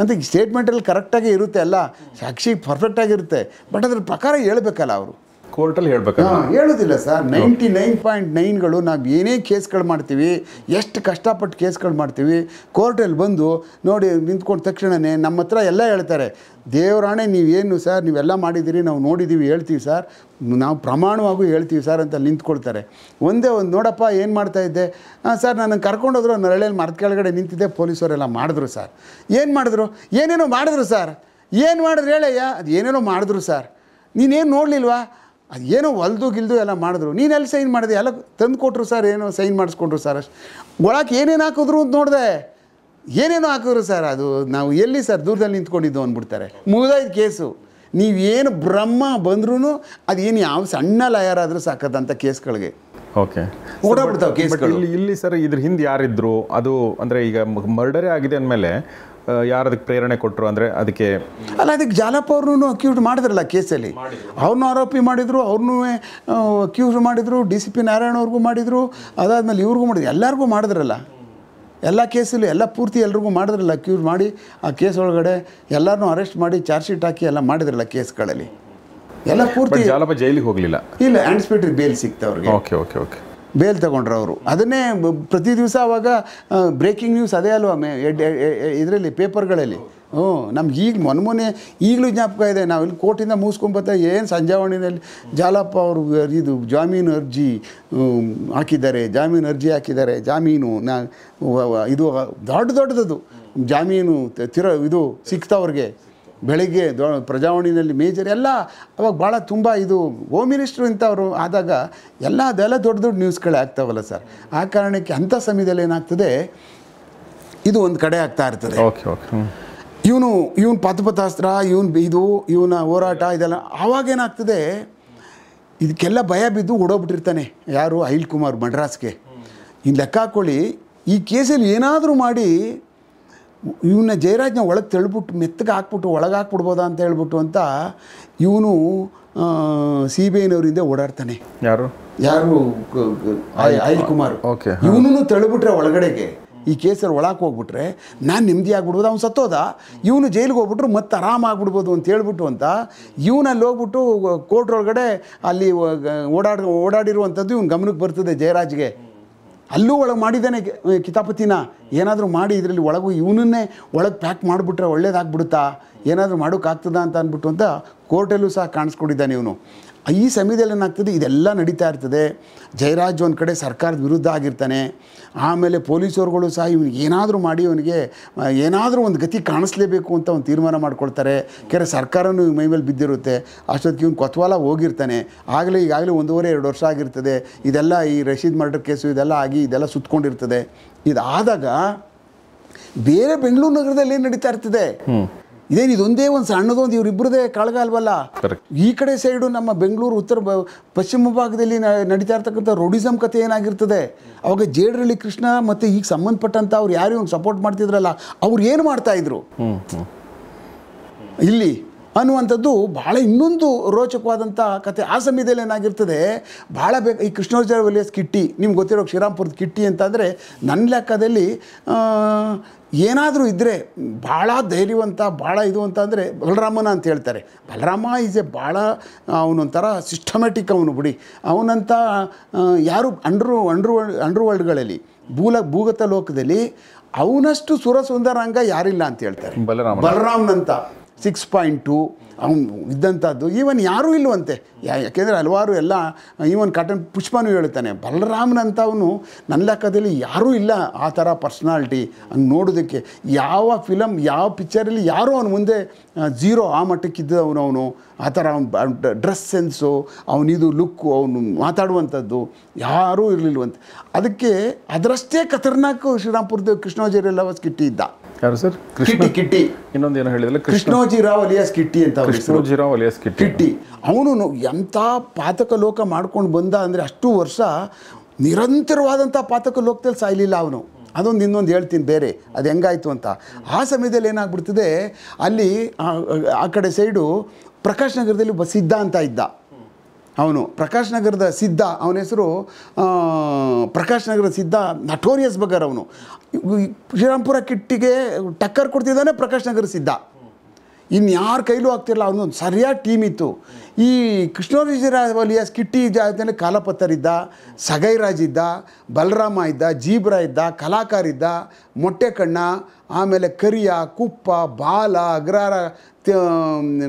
Speaker 1: ಅಂತ ಸ್ಟೇಟ್ಮೆಂಟಲ್ಲಿ ಕರೆಕ್ಟಾಗಿ ಇರುತ್ತೆ ಅಲ್ಲ ಸಾಕ್ಷಿ ಪರ್ಫೆಕ್ಟಾಗಿರುತ್ತೆ ಬಟ್ ಅದ್ರ ಪ್ರಕಾರ ಹೇಳ್ಬೇಕಲ್ಲ ಅವರು ಕೋರ್ಟಲ್ಲಿ ಹಾಂ ಹೇಳೋದಿಲ್ಲ ಸರ್ ನೈಂಟಿ ನೈನ್ ಪಾಯಿಂಟ್ ನೈನ್ಗಳು ನಾವು ಏನೇ ಕೇಸ್ಗಳು ಮಾಡ್ತೀವಿ ಎಷ್ಟು ಕಷ್ಟಪಟ್ಟು ಕೇಸ್ಗಳು ಮಾಡ್ತೀವಿ ಕೋರ್ಟಲ್ಲಿ ಬಂದು ನೋಡಿ ನಿಂತ್ಕೊಂಡ ತಕ್ಷಣವೇ ನಮ್ಮ ಹತ್ರ ಎಲ್ಲ ಹೇಳ್ತಾರೆ ದೇವರಾಣೆ ನೀವೇನು ಸರ್ ನೀವೆಲ್ಲ ಮಾಡಿದ್ದೀರಿ ನಾವು ನೋಡಿದ್ದೀವಿ ಹೇಳ್ತೀವಿ ಸರ್ ನಾವು ಪ್ರಮಾಣವಾಗೂ ಹೇಳ್ತೀವಿ ಸರ್ ಅಂತ ನಿಂತ್ಕೊಳ್ತಾರೆ ಒಂದೇ ಒಂದು ನೋಡಪ್ಪ ಏನು ಮಾಡ್ತಾಯಿದ್ದೆ ಹಾಂ ಸರ್ ನಾನು ಕರ್ಕೊಂಡೋದ್ರು ನರಳೇಲಿ ಮರದ ಕೆಳಗಡೆ ನಿಂತಿದ್ದೆ ಪೊಲೀಸವರೆಲ್ಲ ಮಾಡಿದ್ರು ಸರ್ ಏನು ಮಾಡಿದ್ರು ಏನೇನೋ ಮಾಡಿದ್ರು ಸರ್ ಏನು ಮಾಡಿದ್ರು ಹೇಳಯ್ಯ ಅದು ಏನೇನೋ ಮಾಡಿದ್ರು ಸರ್ ನೀನೇನು ನೋಡಲಿಲ್ವಾ ಅದು ಏನೋ ಹೊಲ್ದು ಗಿಲ್ದು ಎಲ್ಲ ಮಾಡಿದ್ರು ಎಲ್ಲಿ ಸೈನ್ ಮಾಡಿದೆ ಎಲ್ಲ ತಂದು ಕೊಟ್ಟರು ಸರ್ ಏನೋ ಸೈನ್ ಮಾಡಿಸ್ಕೊಂಡ್ರು ಸರ್ ಅಷ್ಟು ಒಳಕ್ಕೆ ಏನೇನು ಹಾಕಿದ್ರು ಅಂತ ನೋಡಿದೆ ಏನೇನೋ ಹಾಕಿದ್ರು ಸರ್ ಅದು ನಾವು ಎಲ್ಲಿ ಸರ್ ದೂರದಲ್ಲಿ ನಿಂತ್ಕೊಂಡಿದ್ದು ಅಂದ್ಬಿಡ್ತಾರೆ ಮುಗಿದಾಯ್ತು ಕೇಸು ನೀವೇನು ಬ್ರಹ್ಮ ಬಂದ್ರೂ ಅದೇನು ಯಾವ ಸಣ್ಣ ಲಯರ್ ಆದರೂ ಸಾಕದಂಥ ಕೇಸ್ಗಳಿಗೆ ಓಕೆ ಓಡಾಡ್ಬಿಡ್ತಾವೆ ಕೇಸ್ಗಳು
Speaker 2: ಇಲ್ಲಿ ಸರ್ ಇದ್ರ ಹಿಂದೆ ಯಾರಿದ್ರು ಅದು ಅಂದರೆ ಈಗ ಮರ್ಡರೇ ಆಗಿದೆ ಅಂದಮೇಲೆ ಯಾರದಕ್ಕೆ ಅದಕ್ಕೆ ಪ್ರೇರಣೆ ಕೊಟ್ಟರು ಅಂದರೆ ಅದಕ್ಕೆ
Speaker 1: ಅಲ್ಲ ಅದಕ್ಕೆ ಜಾಲಪ್ಪ ಅವ್ರನ್ನೂ ಅಕ್ಯೂಸ್ ಮಾಡಿದ್ರಲ್ಲ ಕೇಸಲ್ಲಿ ಅವ್ರನ್ನೂ ಆರೋಪಿ ಮಾಡಿದರು ಅವ್ರನ್ನೂ ಅಕ್ಯೂಸ್ ಮಾಡಿದರು ಡಿ ಸಿ ಪಿ ನಾರಾಯಣ ಅವ್ರಿಗೂ ಮಾಡಿದರು ಅದಾದಮೇಲೆ ಇವ್ರಿಗೂ ಮಾಡಿದ್ರು ಎಲ್ಲರಿಗೂ ಮಾಡಿದ್ರಲ್ಲ ಎಲ್ಲ ಕೇಸಲ್ಲಿ ಎಲ್ಲ ಪೂರ್ತಿ ಎಲ್ರಿಗೂ ಮಾಡಿದ್ರಲ್ಲ ಅಕ್ಯೂಸ್ ಮಾಡಿ ಆ ಕೇಸ್ ಒಳಗಡೆ ಎಲ್ಲರನ್ನೂ ಅರೆಸ್ಟ್ ಮಾಡಿ ಚಾರ್ಜ್ ಶೀಟ್ ಹಾಕಿ ಎಲ್ಲ ಮಾಡಿದ್ರಲ್ಲ ಕೇಸ್ಗಳಲ್ಲಿ ಎಲ್ಲ ಪೂರ್ತಿ ಜಾಲಪ್ಪ ಜೈಲಿಗೆ ಹೋಗಲಿಲ್ಲ ಇಲ್ಲ ಆ್ಯಂಡ್ ಸ್ಪೀಟ್ರಿಗೆ ಬೇಲ್ ಸಿಗ್ತವ್ರಿಗೆ ಓಕೆ ಓಕೆ ಓಕೆ ಬೇಲ್ ತಗೊಂಡ್ರು ಅವರು ಅದನ್ನೇ ಪ್ರತಿ ದಿವಸ ಆವಾಗ ಬ್ರೇಕಿಂಗ್ ನ್ಯೂಸ್ ಅದೇ ಅಲ್ವಾ ಮೇ ಇದರಲ್ಲಿ ಪೇಪರ್ಗಳಲ್ಲಿ ಹ್ಞೂ ನಮ್ಗೆ ಈಗ ಮೊನ್ನೆ ಮೊನ್ನೆ ಈಗಲೂ ಜ್ಞಾಪಕ ಇದೆ ನಾವು ಇಲ್ಲಿ ಕೋರ್ಟಿಂದ ಮುಗಿಸ್ಕೊಂಬತ್ತ ಏನು ಸಂಜಾವಣಿನಲ್ಲಿ ಜಾಲಪ್ಪ ಅವರು ಇದು ಜಾಮೀನು ಅರ್ಜಿ ಹಾಕಿದ್ದಾರೆ ಜಾಮೀನು ಅರ್ಜಿ ಹಾಕಿದ್ದಾರೆ ಜಾಮೀನು ನಾ ಇದು ದೊಡ್ಡ ದೊಡ್ಡದದು ಜಾಮೀನು ತಿರ ಇದು ಸಿಕ್ತವ್ರಿಗೆ ಬೆಳಿಗ್ಗೆ ದೊ ಪ್ರಜಾವಾಣಿನಲ್ಲಿ ಮೇಜರ್ ಎಲ್ಲ ಅವಾಗ ಭಾಳ ತುಂಬ ಇದು ಹೋಮ್ ಮಿನಿಸ್ಟ್ರು ಇಂಥವ್ರು ಆದಾಗ ಎಲ್ಲ ಅದೆಲ್ಲ ದೊಡ್ಡ ದೊಡ್ಡ ನ್ಯೂಸ್ಗಳೇ ಆಗ್ತಾವಲ್ಲ ಸರ್ ಆ ಕಾರಣಕ್ಕೆ ಅಂಥ ಸಮಯದಲ್ಲಿ ಏನಾಗ್ತದೆ ಇದು ಒಂದು ಕಡೆ ಆಗ್ತಾ ಇರ್ತದೆ ಓಕೆ ಓಕೆ ಇವನು ಇವನು ಪಥಪಥಾಸ್ತ್ರ ಇವನು ಇದು ಇವನ ಹೋರಾಟ ಇದೆಲ್ಲ ಆವಾಗೇನಾಗ್ತದೆ ಇದಕ್ಕೆಲ್ಲ ಭಯ ಬಿದ್ದು ಓಡೋಗ್ಬಿಟ್ಟಿರ್ತಾನೆ ಯಾರು ಅಹಿಲ್ ಕುಮಾರ್ ಮಡ್ರಾಸ್ಗೆ ಇನ್ನು ಲೆಕ್ಕ ಹಾಕ್ಕೊಳ್ಳಿ ಈ ಕೇಸಲ್ಲಿ ಏನಾದರೂ ಮಾಡಿ ಇವನ್ನ ಜಯರಾಜ್ನ ಒಳಗೆ ತೆಳ್ಬಿಟ್ಟು ಮೆತ್ತಗೆ ಹಾಕ್ಬಿಟ್ಟು ಒಳಗೆ ಹಾಕ್ಬಿಡ್ಬೋದಾ ಅಂತ ಹೇಳ್ಬಿಟ್ಟು ಅಂತ ಇವನು ಸಿ ಬಿ ಐನವರಿಂದ ಓಡಾಡ್ತಾನೆ ಯಾರು ಯಾರು ಅನಿಲ್ ಕುಮಾರ್ ಓಕೆ ಇವನು ತಳ್ಬಿಟ್ರೆ ಒಳಗಡೆಗೆ ಈ ಕೇಸಲ್ಲಿ ಒಳಕ್ಕೆ ಹೋಗ್ಬಿಟ್ರೆ ನಾನು ನೆಮ್ಮದಿ ಆಗ್ಬಿಡ್ಬೋದು ಅವ್ನು ಸತ್ತೋದ ಇವನು ಜೈಲಿಗೆ ಹೋಗ್ಬಿಟ್ರು ಮತ್ತೆ ಆರಾಮಾಗ್ಬಿಡ್ಬೋದು ಅಂತ ಹೇಳ್ಬಿಟ್ಟು ಅಂತ ಇವನಲ್ಲಿ ಹೋಗ್ಬಿಟ್ಟು ಕೋರ್ಟ್ ಒಳಗಡೆ ಅಲ್ಲಿ ಓಡಾಡ ಓಡಾಡಿರುವಂಥದ್ದು ಇವ್ನ ಗಮನಕ್ಕೆ ಬರ್ತದೆ ಜಯರಾಜ್ಗೆ ಅಲ್ಲೂ ಒಳಗೆ ಮಾಡಿದ್ದಾನೆ ಕಿತಾಪತಿನ ಏನಾದರೂ ಮಾಡಿ ಇದರಲ್ಲಿ ಒಳಗು ಇವನನ್ನೇ ಒಳಗೆ ಪ್ಯಾಕ್ ಮಾಡಿಬಿಟ್ರೆ ಒಳ್ಳೇದಾಗ್ಬಿಡುತ್ತಾ ಏನಾದರೂ ಮಾಡೋಕ್ಕಾಗ್ತದ ಅಂತ ಅಂದ್ಬಿಟ್ಟು ಅಂತ ಕೋರ್ಟಲ್ಲೂ ಸಹ ಕಾಣಿಸ್ಕೊಂಡಿದ್ದಾನೆ ಇವನು ಈ ಸಮಯದಲ್ಲಿ ಏನಾಗ್ತದೆ ಇದೆಲ್ಲ ನಡೀತಾ ಇರ್ತದೆ ಜಯರಾಜ್ ಒಂದು ಕಡೆ ಸರ್ಕಾರದ ವಿರುದ್ಧ ಆಗಿರ್ತಾನೆ ಆಮೇಲೆ ಪೊಲೀಸರುಗಳು ಸಹ ಇವನಿಗೆ ಏನಾದರೂ ಮಾಡಿ ಅವನಿಗೆ ಏನಾದರೂ ಒಂದು ಗತಿ ಕಾಣಿಸ್ಲೇಬೇಕು ಅಂತ ಒಂದು ತೀರ್ಮಾನ ಮಾಡ್ಕೊಳ್ತಾರೆ ಕೆರೆ ಸರ್ಕಾರನೂ ಮೈ ಮೇಲೆ ಬಿದ್ದಿರುತ್ತೆ ಅಷ್ಟೊತ್ತಿಗೆ ಇವನು ಕೊತ್ವಾಲ ಹೋಗಿರ್ತಾನೆ ಆಗಲೇ ಈಗಾಗಲೇ ಒಂದೂವರೆ ಎರಡು ವರ್ಷ ಆಗಿರ್ತದೆ ಇದೆಲ್ಲ ಈ ರಶೀದ್ ಮರ್ಡರ್ ಕೇಸು ಇದೆಲ್ಲ ಆಗಿ ಇದೆಲ್ಲ ಸುತ್ತಕೊಂಡಿರ್ತದೆ ಇದಾದಾಗ ಬೇರೆ ಬೆಂಗಳೂರು ನಗರದಲ್ಲಿ ಏನು ನಡೀತಾ ಇರ್ತದೆ ಇದೇನು ಇದೊಂದೇ ಒಂದು ಸಣ್ಣದೊಂದು ಇವರಿಬ್ಬರದೇ ಅಲ್ವಲ್ಲ ಈ ಕಡೆ ಸೈಡು ನಮ್ಮ ಬೆಂಗಳೂರು ಉತ್ತರ ಪಶ್ಚಿಮ ಭಾಗದಲ್ಲಿ ನಡೀತಾ ಇರ್ತಕ್ಕಂಥ ರೋಡಿಸಮ್ ಕಥೆ ಏನಾಗಿರ್ತದೆ ಅವಾಗ ಜೇಡರಳ್ಳಿ ಕೃಷ್ಣ ಮತ್ತು ಈಗ ಸಂಬಂಧಪಟ್ಟಂಥ ಅವ್ರು ಯಾರು ಸಪೋರ್ಟ್ ಮಾಡ್ತಿದ್ರಲ್ಲ ಅವ್ರು ಏನು ಮಾಡ್ತಾ ಇದ್ರು ಇಲ್ಲಿ ಅನ್ನುವಂಥದ್ದು ಬಹಳ ಇನ್ನೊಂದು ರೋಚಕವಾದಂಥ ಕಥೆ ಆ ಸಮಯದಲ್ಲಿ ಏನಾಗಿರ್ತದೆ ಭಾಳ ಬೇಕು ಈ ಕೃಷ್ಣೋಜರ ವಲಯಸ್ ಕಿಟ್ಟಿ ನಿಮ್ಗೆ ಗೊತ್ತಿರೋ ಶ್ರೀರಾಮ್ಪುರದ ಕಿಟ್ಟಿ ಅಂತಂದರೆ ನನ್ನ ಲೆಕ್ಕದಲ್ಲಿ ಏನಾದರೂ ಇದ್ದರೆ ಭಾಳ ಧೈರ್ಯವಂತ ಭಾಳ ಇದು ಅಂತ ಅಂದರೆ ಬಲರಾಮನ ಅಂತ ಹೇಳ್ತಾರೆ ಬಲರಾಮ ಈಸ್ ಎ ಭಾಳ ಅವನೊಂಥರ ಸಿಸ್ಟಮ್ಯಾಟಿಕ್ ಅವನು ಬಿಡಿ ಅವನಂತ ಯಾರು ಅಂಡರ್ ಅಂಡರ್ ಅಂಡ್ರೂ ವರ್ಲ್ಡ್ಗಳಲ್ಲಿ ಭೂಲ ಭೂಗತ ಲೋಕದಲ್ಲಿ ಅವನಷ್ಟು ಸುರ ಅಂಗ ಯಾರಿಲ್ಲ ಅಂತ ಹೇಳ್ತಾರೆ ಬಲರಾಮ ಬಲರಾಮ್ನಂತ ಸಿಕ್ಸ್ ಪಾಯಿಂಟ್ ಟು ಇದ್ದಂಥದ್ದು ಈವನ್ ಯಾರೂ ಇಲ್ಲವಂತೆ ಯಾಕೆಂದರೆ ಹಲವಾರು ಎಲ್ಲ ಈವನ್ ಕಟನ್ ಪುಷ್ಪನು ಹೇಳ್ತಾನೆ ಬಲರಾಮ್ನಂಥವನು ನನ್ನ ಲೆಕ್ಕದಲ್ಲಿ ಯಾರೂ ಇಲ್ಲ ಆ ಥರ ಪರ್ಸ್ನಾಲ್ಟಿ ಹಂಗೆ ನೋಡೋದಕ್ಕೆ ಯಾವ ಫಿಲಮ್ ಯಾವ ಪಿಕ್ಚರಲ್ಲಿ ಯಾರೂ ಅವನು ಮುಂದೆ ಝೀರೋ ಆ ಮಟ್ಟಕ್ಕಿದ್ದವನು ಅವನು ಆ ಥರ ಅವ್ನು ಡ್ರೆಸ್ ಸೆನ್ಸು ಅವನಿದು ಲುಕ್ಕು ಅವನು ಮಾತಾಡುವಂಥದ್ದು ಯಾರೂ ಇರಲಿಲ್ವಂತೆ ಅದಕ್ಕೆ ಅದರಷ್ಟೇ ಖತರ್ನಾಕು ಶ್ರೀರಾಮ್ಪುರದ ಕೃಷ್ಣಾಜೇರಿ ಲವಸ್ ಕಿಟ್ಟಿ ಇದ್ದ ಯಾರು ಸರ್ ಕಿಟ್ಟಿ ಕಿಟ್ಟಿ ಇನ್ನೊಂದು ಏನು ಹೇಳಿದ್ರೆ ಕೃಷ್ಣೋಜಿ ರಾವ್ ಅಲಿಯಾಸ್ ಕಿಟ್ಟಿ ಅಂತ ಕೃಷ್ಣೋಜಿ
Speaker 2: ರಾವ್ ಅಲಿಯಾಸ್ ಕಿಟ್ಟಿ
Speaker 1: ಅವನು ಎಂಥ ಪಾತಕ ಲೋಕ ಮಾಡ್ಕೊಂಡು ಬಂದ ಅಂದರೆ ಅಷ್ಟು ವರ್ಷ ನಿರಂತರವಾದಂಥ ಪಾತಕ ಲೋಕದಲ್ಲಿ ಸಾಯಲಿಲ್ಲ ಅವನು ಅದೊಂದು ಇನ್ನೊಂದು ಹೇಳ್ತೀನಿ ಬೇರೆ ಅದು ಹೆಂಗಾಯ್ತು ಅಂತ ಆ ಸಮಯದಲ್ಲಿ ಏನಾಗ್ಬಿಡ್ತದೆ ಅಲ್ಲಿ ಆ ಕಡೆ ಸೈಡು ಪ್ರಕಾಶ್ ನಗರದಲ್ಲಿ ಬಸ್ ಇದ್ದ ಅಂತ ಇದ್ದ ಅವನು ಪ್ರಕಾಶ್ ನಗರದ ಸಿದ್ಧ ಅವನ ಹೆಸರು ಪ್ರಕಾಶ್ ನಗರದ ಸಿದ್ಧ ನಟೋರಿಯಸ್ ಬಗರ್ ಅವನು ಶ್ರೀರಾಮ್ಪುರ ಕಿಟ್ಟಿಗೆ ಟಕ್ಕರ್ ಕೊಡ್ತಿದ್ದಾನೆ ಪ್ರಕಾಶ್ ನಗರ ಸಿದ್ಧ ಇನ್ಯಾರ ಕೈಲೂ ಆಗ್ತಿರಲ್ಲ ಅವನೊಂದು ಸರಿಯಾದ ಟೀಮ್ ಇತ್ತು ಈ ಕೃಷ್ಣರಾಜ ಸ್ಕಿಟ್ಟಿ ಜಾತಿಯಲ್ಲಿ ಕಾಲಪತ್ತರಿದ್ದ ಸಗೈರಾಜ್ ಇದ್ದ ಬಲರಾಮ ಇದ್ದ ಜೀಬ್ರಾ ಇದ್ದ ಕಲಾಕಾರ ಇದ್ದ ಕಣ್ಣ ಆಮೇಲೆ ಕರಿಯ ಕುಪ್ಪ ಬಾಲ ಅಗ್ರಾರ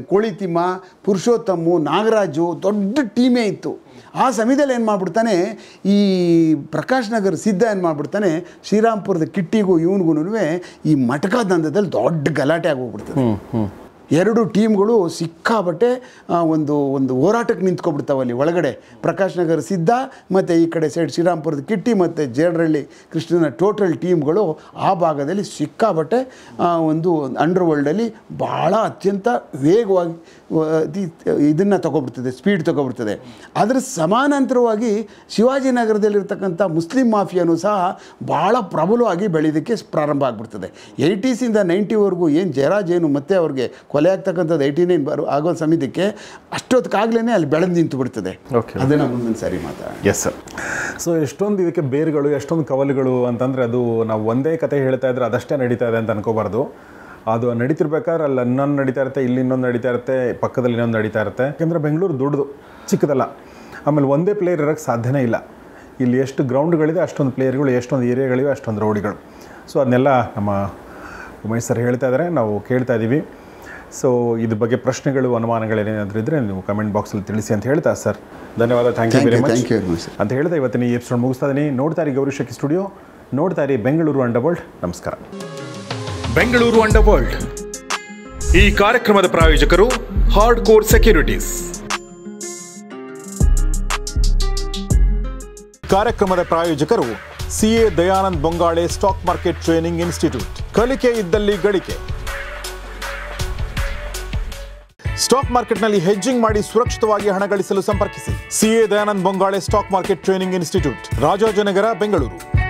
Speaker 1: ಕೋಳಿತಿಮ್ಮ ಪುರುಷೋತ್ತಮ ನಾಗರಾಜು ದೊಡ್ಡ ಟೀಮೇ ಇತ್ತು ಆ ಸಮಯದಲ್ಲಿ ಏನು ಮಾಡಿಬಿಡ್ತಾನೆ ಈ ಪ್ರಕಾಶ್ ನಗರ್ ಸಿದ್ಧ ಏನು ಮಾಡಿಬಿಡ್ತಾನೆ ಶ್ರೀರಾಮ್ಪುರದ ಕಿಟ್ಟಿಗೂ ಇವನಿಗೂ ಈ ಮಟಕ ದಂಧದಲ್ಲಿ ದೊಡ್ಡ ಗಲಾಟೆ ಆಗೋಗ್ಬಿಡ್ತದೆ ಎರಡು ಟೀಮ್ಗಳು ಸಿಕ್ಕಾಬಟ್ಟೆ ಒಂದು ಒಂದು ಹೋರಾಟಕ್ಕೆ ನಿಂತ್ಕೊಬಿಡ್ತಾವೆ ಅಲ್ಲಿ ಒಳಗಡೆ ಪ್ರಕಾಶ್ ನಗರ್ ಸಿದ್ಧ ಮತ್ತು ಈ ಕಡೆ ಸೈಡ್ ಶ್ರೀರಾಮ್ಪುರದ ಕಿಟ್ಟಿ ಮತ್ತು ಜೇಡರಳ್ಳಿ ಕೃಷ್ಣನ ಟೋಟಲ್ ಟೀಮ್ಗಳು ಆ ಭಾಗದಲ್ಲಿ ಸಿಕ್ಕಾಬಟ್ಟೆ ಒಂದು ಅಂಡರ್ ಭಾಳ ಅತ್ಯಂತ ವೇಗವಾಗಿ ಇದನ್ನು ತಗೊಬಿಡ್ತದೆ ಸ್ಪೀಡ್ ತಗೊಬಿಡ್ತದೆ ಅದರ ಸಮಾನಾಂತರವಾಗಿ ಶಿವಾಜಿನಗರದಲ್ಲಿರ್ತಕ್ಕಂಥ ಮುಸ್ಲಿಂ ಮಾಫಿಯಾನೂ ಸಹ ಭಾಳ ಪ್ರಬಲವಾಗಿ ಬೆಳೆಯೋದಕ್ಕೆ ಪ್ರಾರಂಭ ಆಗ್ಬಿಡ್ತದೆ ಏಯ್ಟೀಸಿಂದ ನೈಂಟಿವರೆಗೂ ಏನು ಜಯರಾಜ್ ಏನು ಮತ್ತೆ ಅವ್ರಿಗೆ ಕೊಲೆ ಆಗ್ತಕ್ಕಂಥದ್ದು ಏಯ್ಟಿ ನೈನ್ ಬರೋ ಆಗೋ ಸಮಯಕ್ಕೆ ಅಷ್ಟೊತ್ತಿಗಾಗಲೇ ಅಲ್ಲಿ ಬೆಳೆದು ನಿಂತು ಬಿಡ್ತದೆ ಅದನ್ನು ಮುಂದಿನ ಸಾರಿ ಮಾತಾಡೋಣ ಎಸ್ ಸರ್ ಸೊ ಎಷ್ಟೊಂದು ಇದಕ್ಕೆ ಬೇರುಗಳು ಎಷ್ಟೊಂದು
Speaker 2: ಕವಲುಗಳು ಅಂತಂದರೆ ಅದು ನಾವು ಒಂದೇ ಕತೆ ಹೇಳ್ತಾ ಇದ್ರೆ ಅದಷ್ಟೇ ನಡೀತಾ ಇದೆ ಅಂತ ಅನ್ಕೋಬಾರ್ದು ಅದು ನಡೀತಿರ್ಬೇಕಾದ್ರೆ ಅಲ್ಲಿ ಇನ್ನೊಂದು ನಡೀತಾ ಇರುತ್ತೆ ಇಲ್ಲಿ ಇನ್ನೊಂದು ನಡೀತಾ ಇರುತ್ತೆ ಪಕ್ಕದಲ್ಲಿ ಇನ್ನೊಂದು ನಡೀತಾ ಇರುತ್ತೆ ಯಾಕೆಂದರೆ ಬೆಂಗಳೂರು ದೊಡ್ಡದು ಚಿಕ್ಕದಲ್ಲ ಆಮೇಲೆ ಒಂದೇ ಪ್ಲೇಯರ್ ಇರೋಕ್ಕೆ ಸಾಧ್ಯನೇ ಇಲ್ಲ ಇಲ್ಲಿ ಎಷ್ಟು ಗ್ರೌಂಡ್ಗಳಿದೆ ಅಷ್ಟೊಂದು ಪ್ಲೇಯರ್ಗಳು ಎಷ್ಟೊಂದು ಏರಿಯಾಗಳಿವೆ ಅಷ್ಟೊಂದು ರೋಡಿಗಳು ಸೊ ಅದನ್ನೆಲ್ಲ ನಮ್ಮ ಉಮೇಶ್ ಸರ್ ಹೇಳ್ತಾ ಇದ್ದಾರೆ ನಾವು ಕೇಳ್ತಾ ಇದ್ದೀವಿ ಸೊ ಇದ್ರ ಬಗ್ಗೆ ಪ್ರಶ್ನೆಗಳು ಅನುಮಾನಗಳೇನಾದರೂ ಇದ್ದರೆ ನೀವು ಕಮೆಂಟ್ ಬಾಕ್ಸಲ್ಲಿ ತಿಳಿಸಿ ಅಂತ ಹೇಳ್ತಾ ಸರ್ ಧನ್ಯವಾದ ಥ್ಯಾಂಕ್ ಯು ವೆರಿ ಮಚ್ ಅಂತ ಹೇಳ್ತಾ ಇವತ್ತಿನ ಈ ಎಪಿಸೋಡ್ ಮುಗಿಸ್ತಾ ಇದ್ದೀನಿ ನೋಡ್ತಾ ಇರಿ ಗೌರಿಶಕ್ಕಿ ಸ್ಟುಡಿಯೋ ನೋಡ್ತಾ ಇರಿ ಬೆಂಗಳೂರು ಅಂಡರ್ ವರ್ಲ್ಡ್ ನಮಸ್ಕಾರ ಬೆಂಗಳೂರು ಅಂಡರ್ ವರ್ಲ್ಡ್ ಈ ಕಾರ್ಯಕ್ರಮದ ಪ್ರಾಯೋಜಕರು ಹಾರ್ಡ್ ಕೋರ್ ಸೆಕ್ಯೂರಿಟೀಸ್ ಕಾರ್ಯಕ್ರಮದ ಪ್ರಾಯೋಜಕರು CA Dayanand Bongale stock market training institute ಕಲಿಕೆ ಇದ್ದಲ್ಲಿ ಗಳಿಕೆ ಸ್ಟಾಕ್ ಮಾರ್ಕೆಟ್ನಲ್ಲಿ ಹೆಜ್ಜಿಂಗ್ ಮಾಡಿ ಸುರಕ್ಷಿತವಾಗಿ ಹಣ ಗಳಿಸಲು ಸಂಪರ್ಕಿಸಿ CA Dayanand Bongale stock market training institute Rajajinagar Bengaluru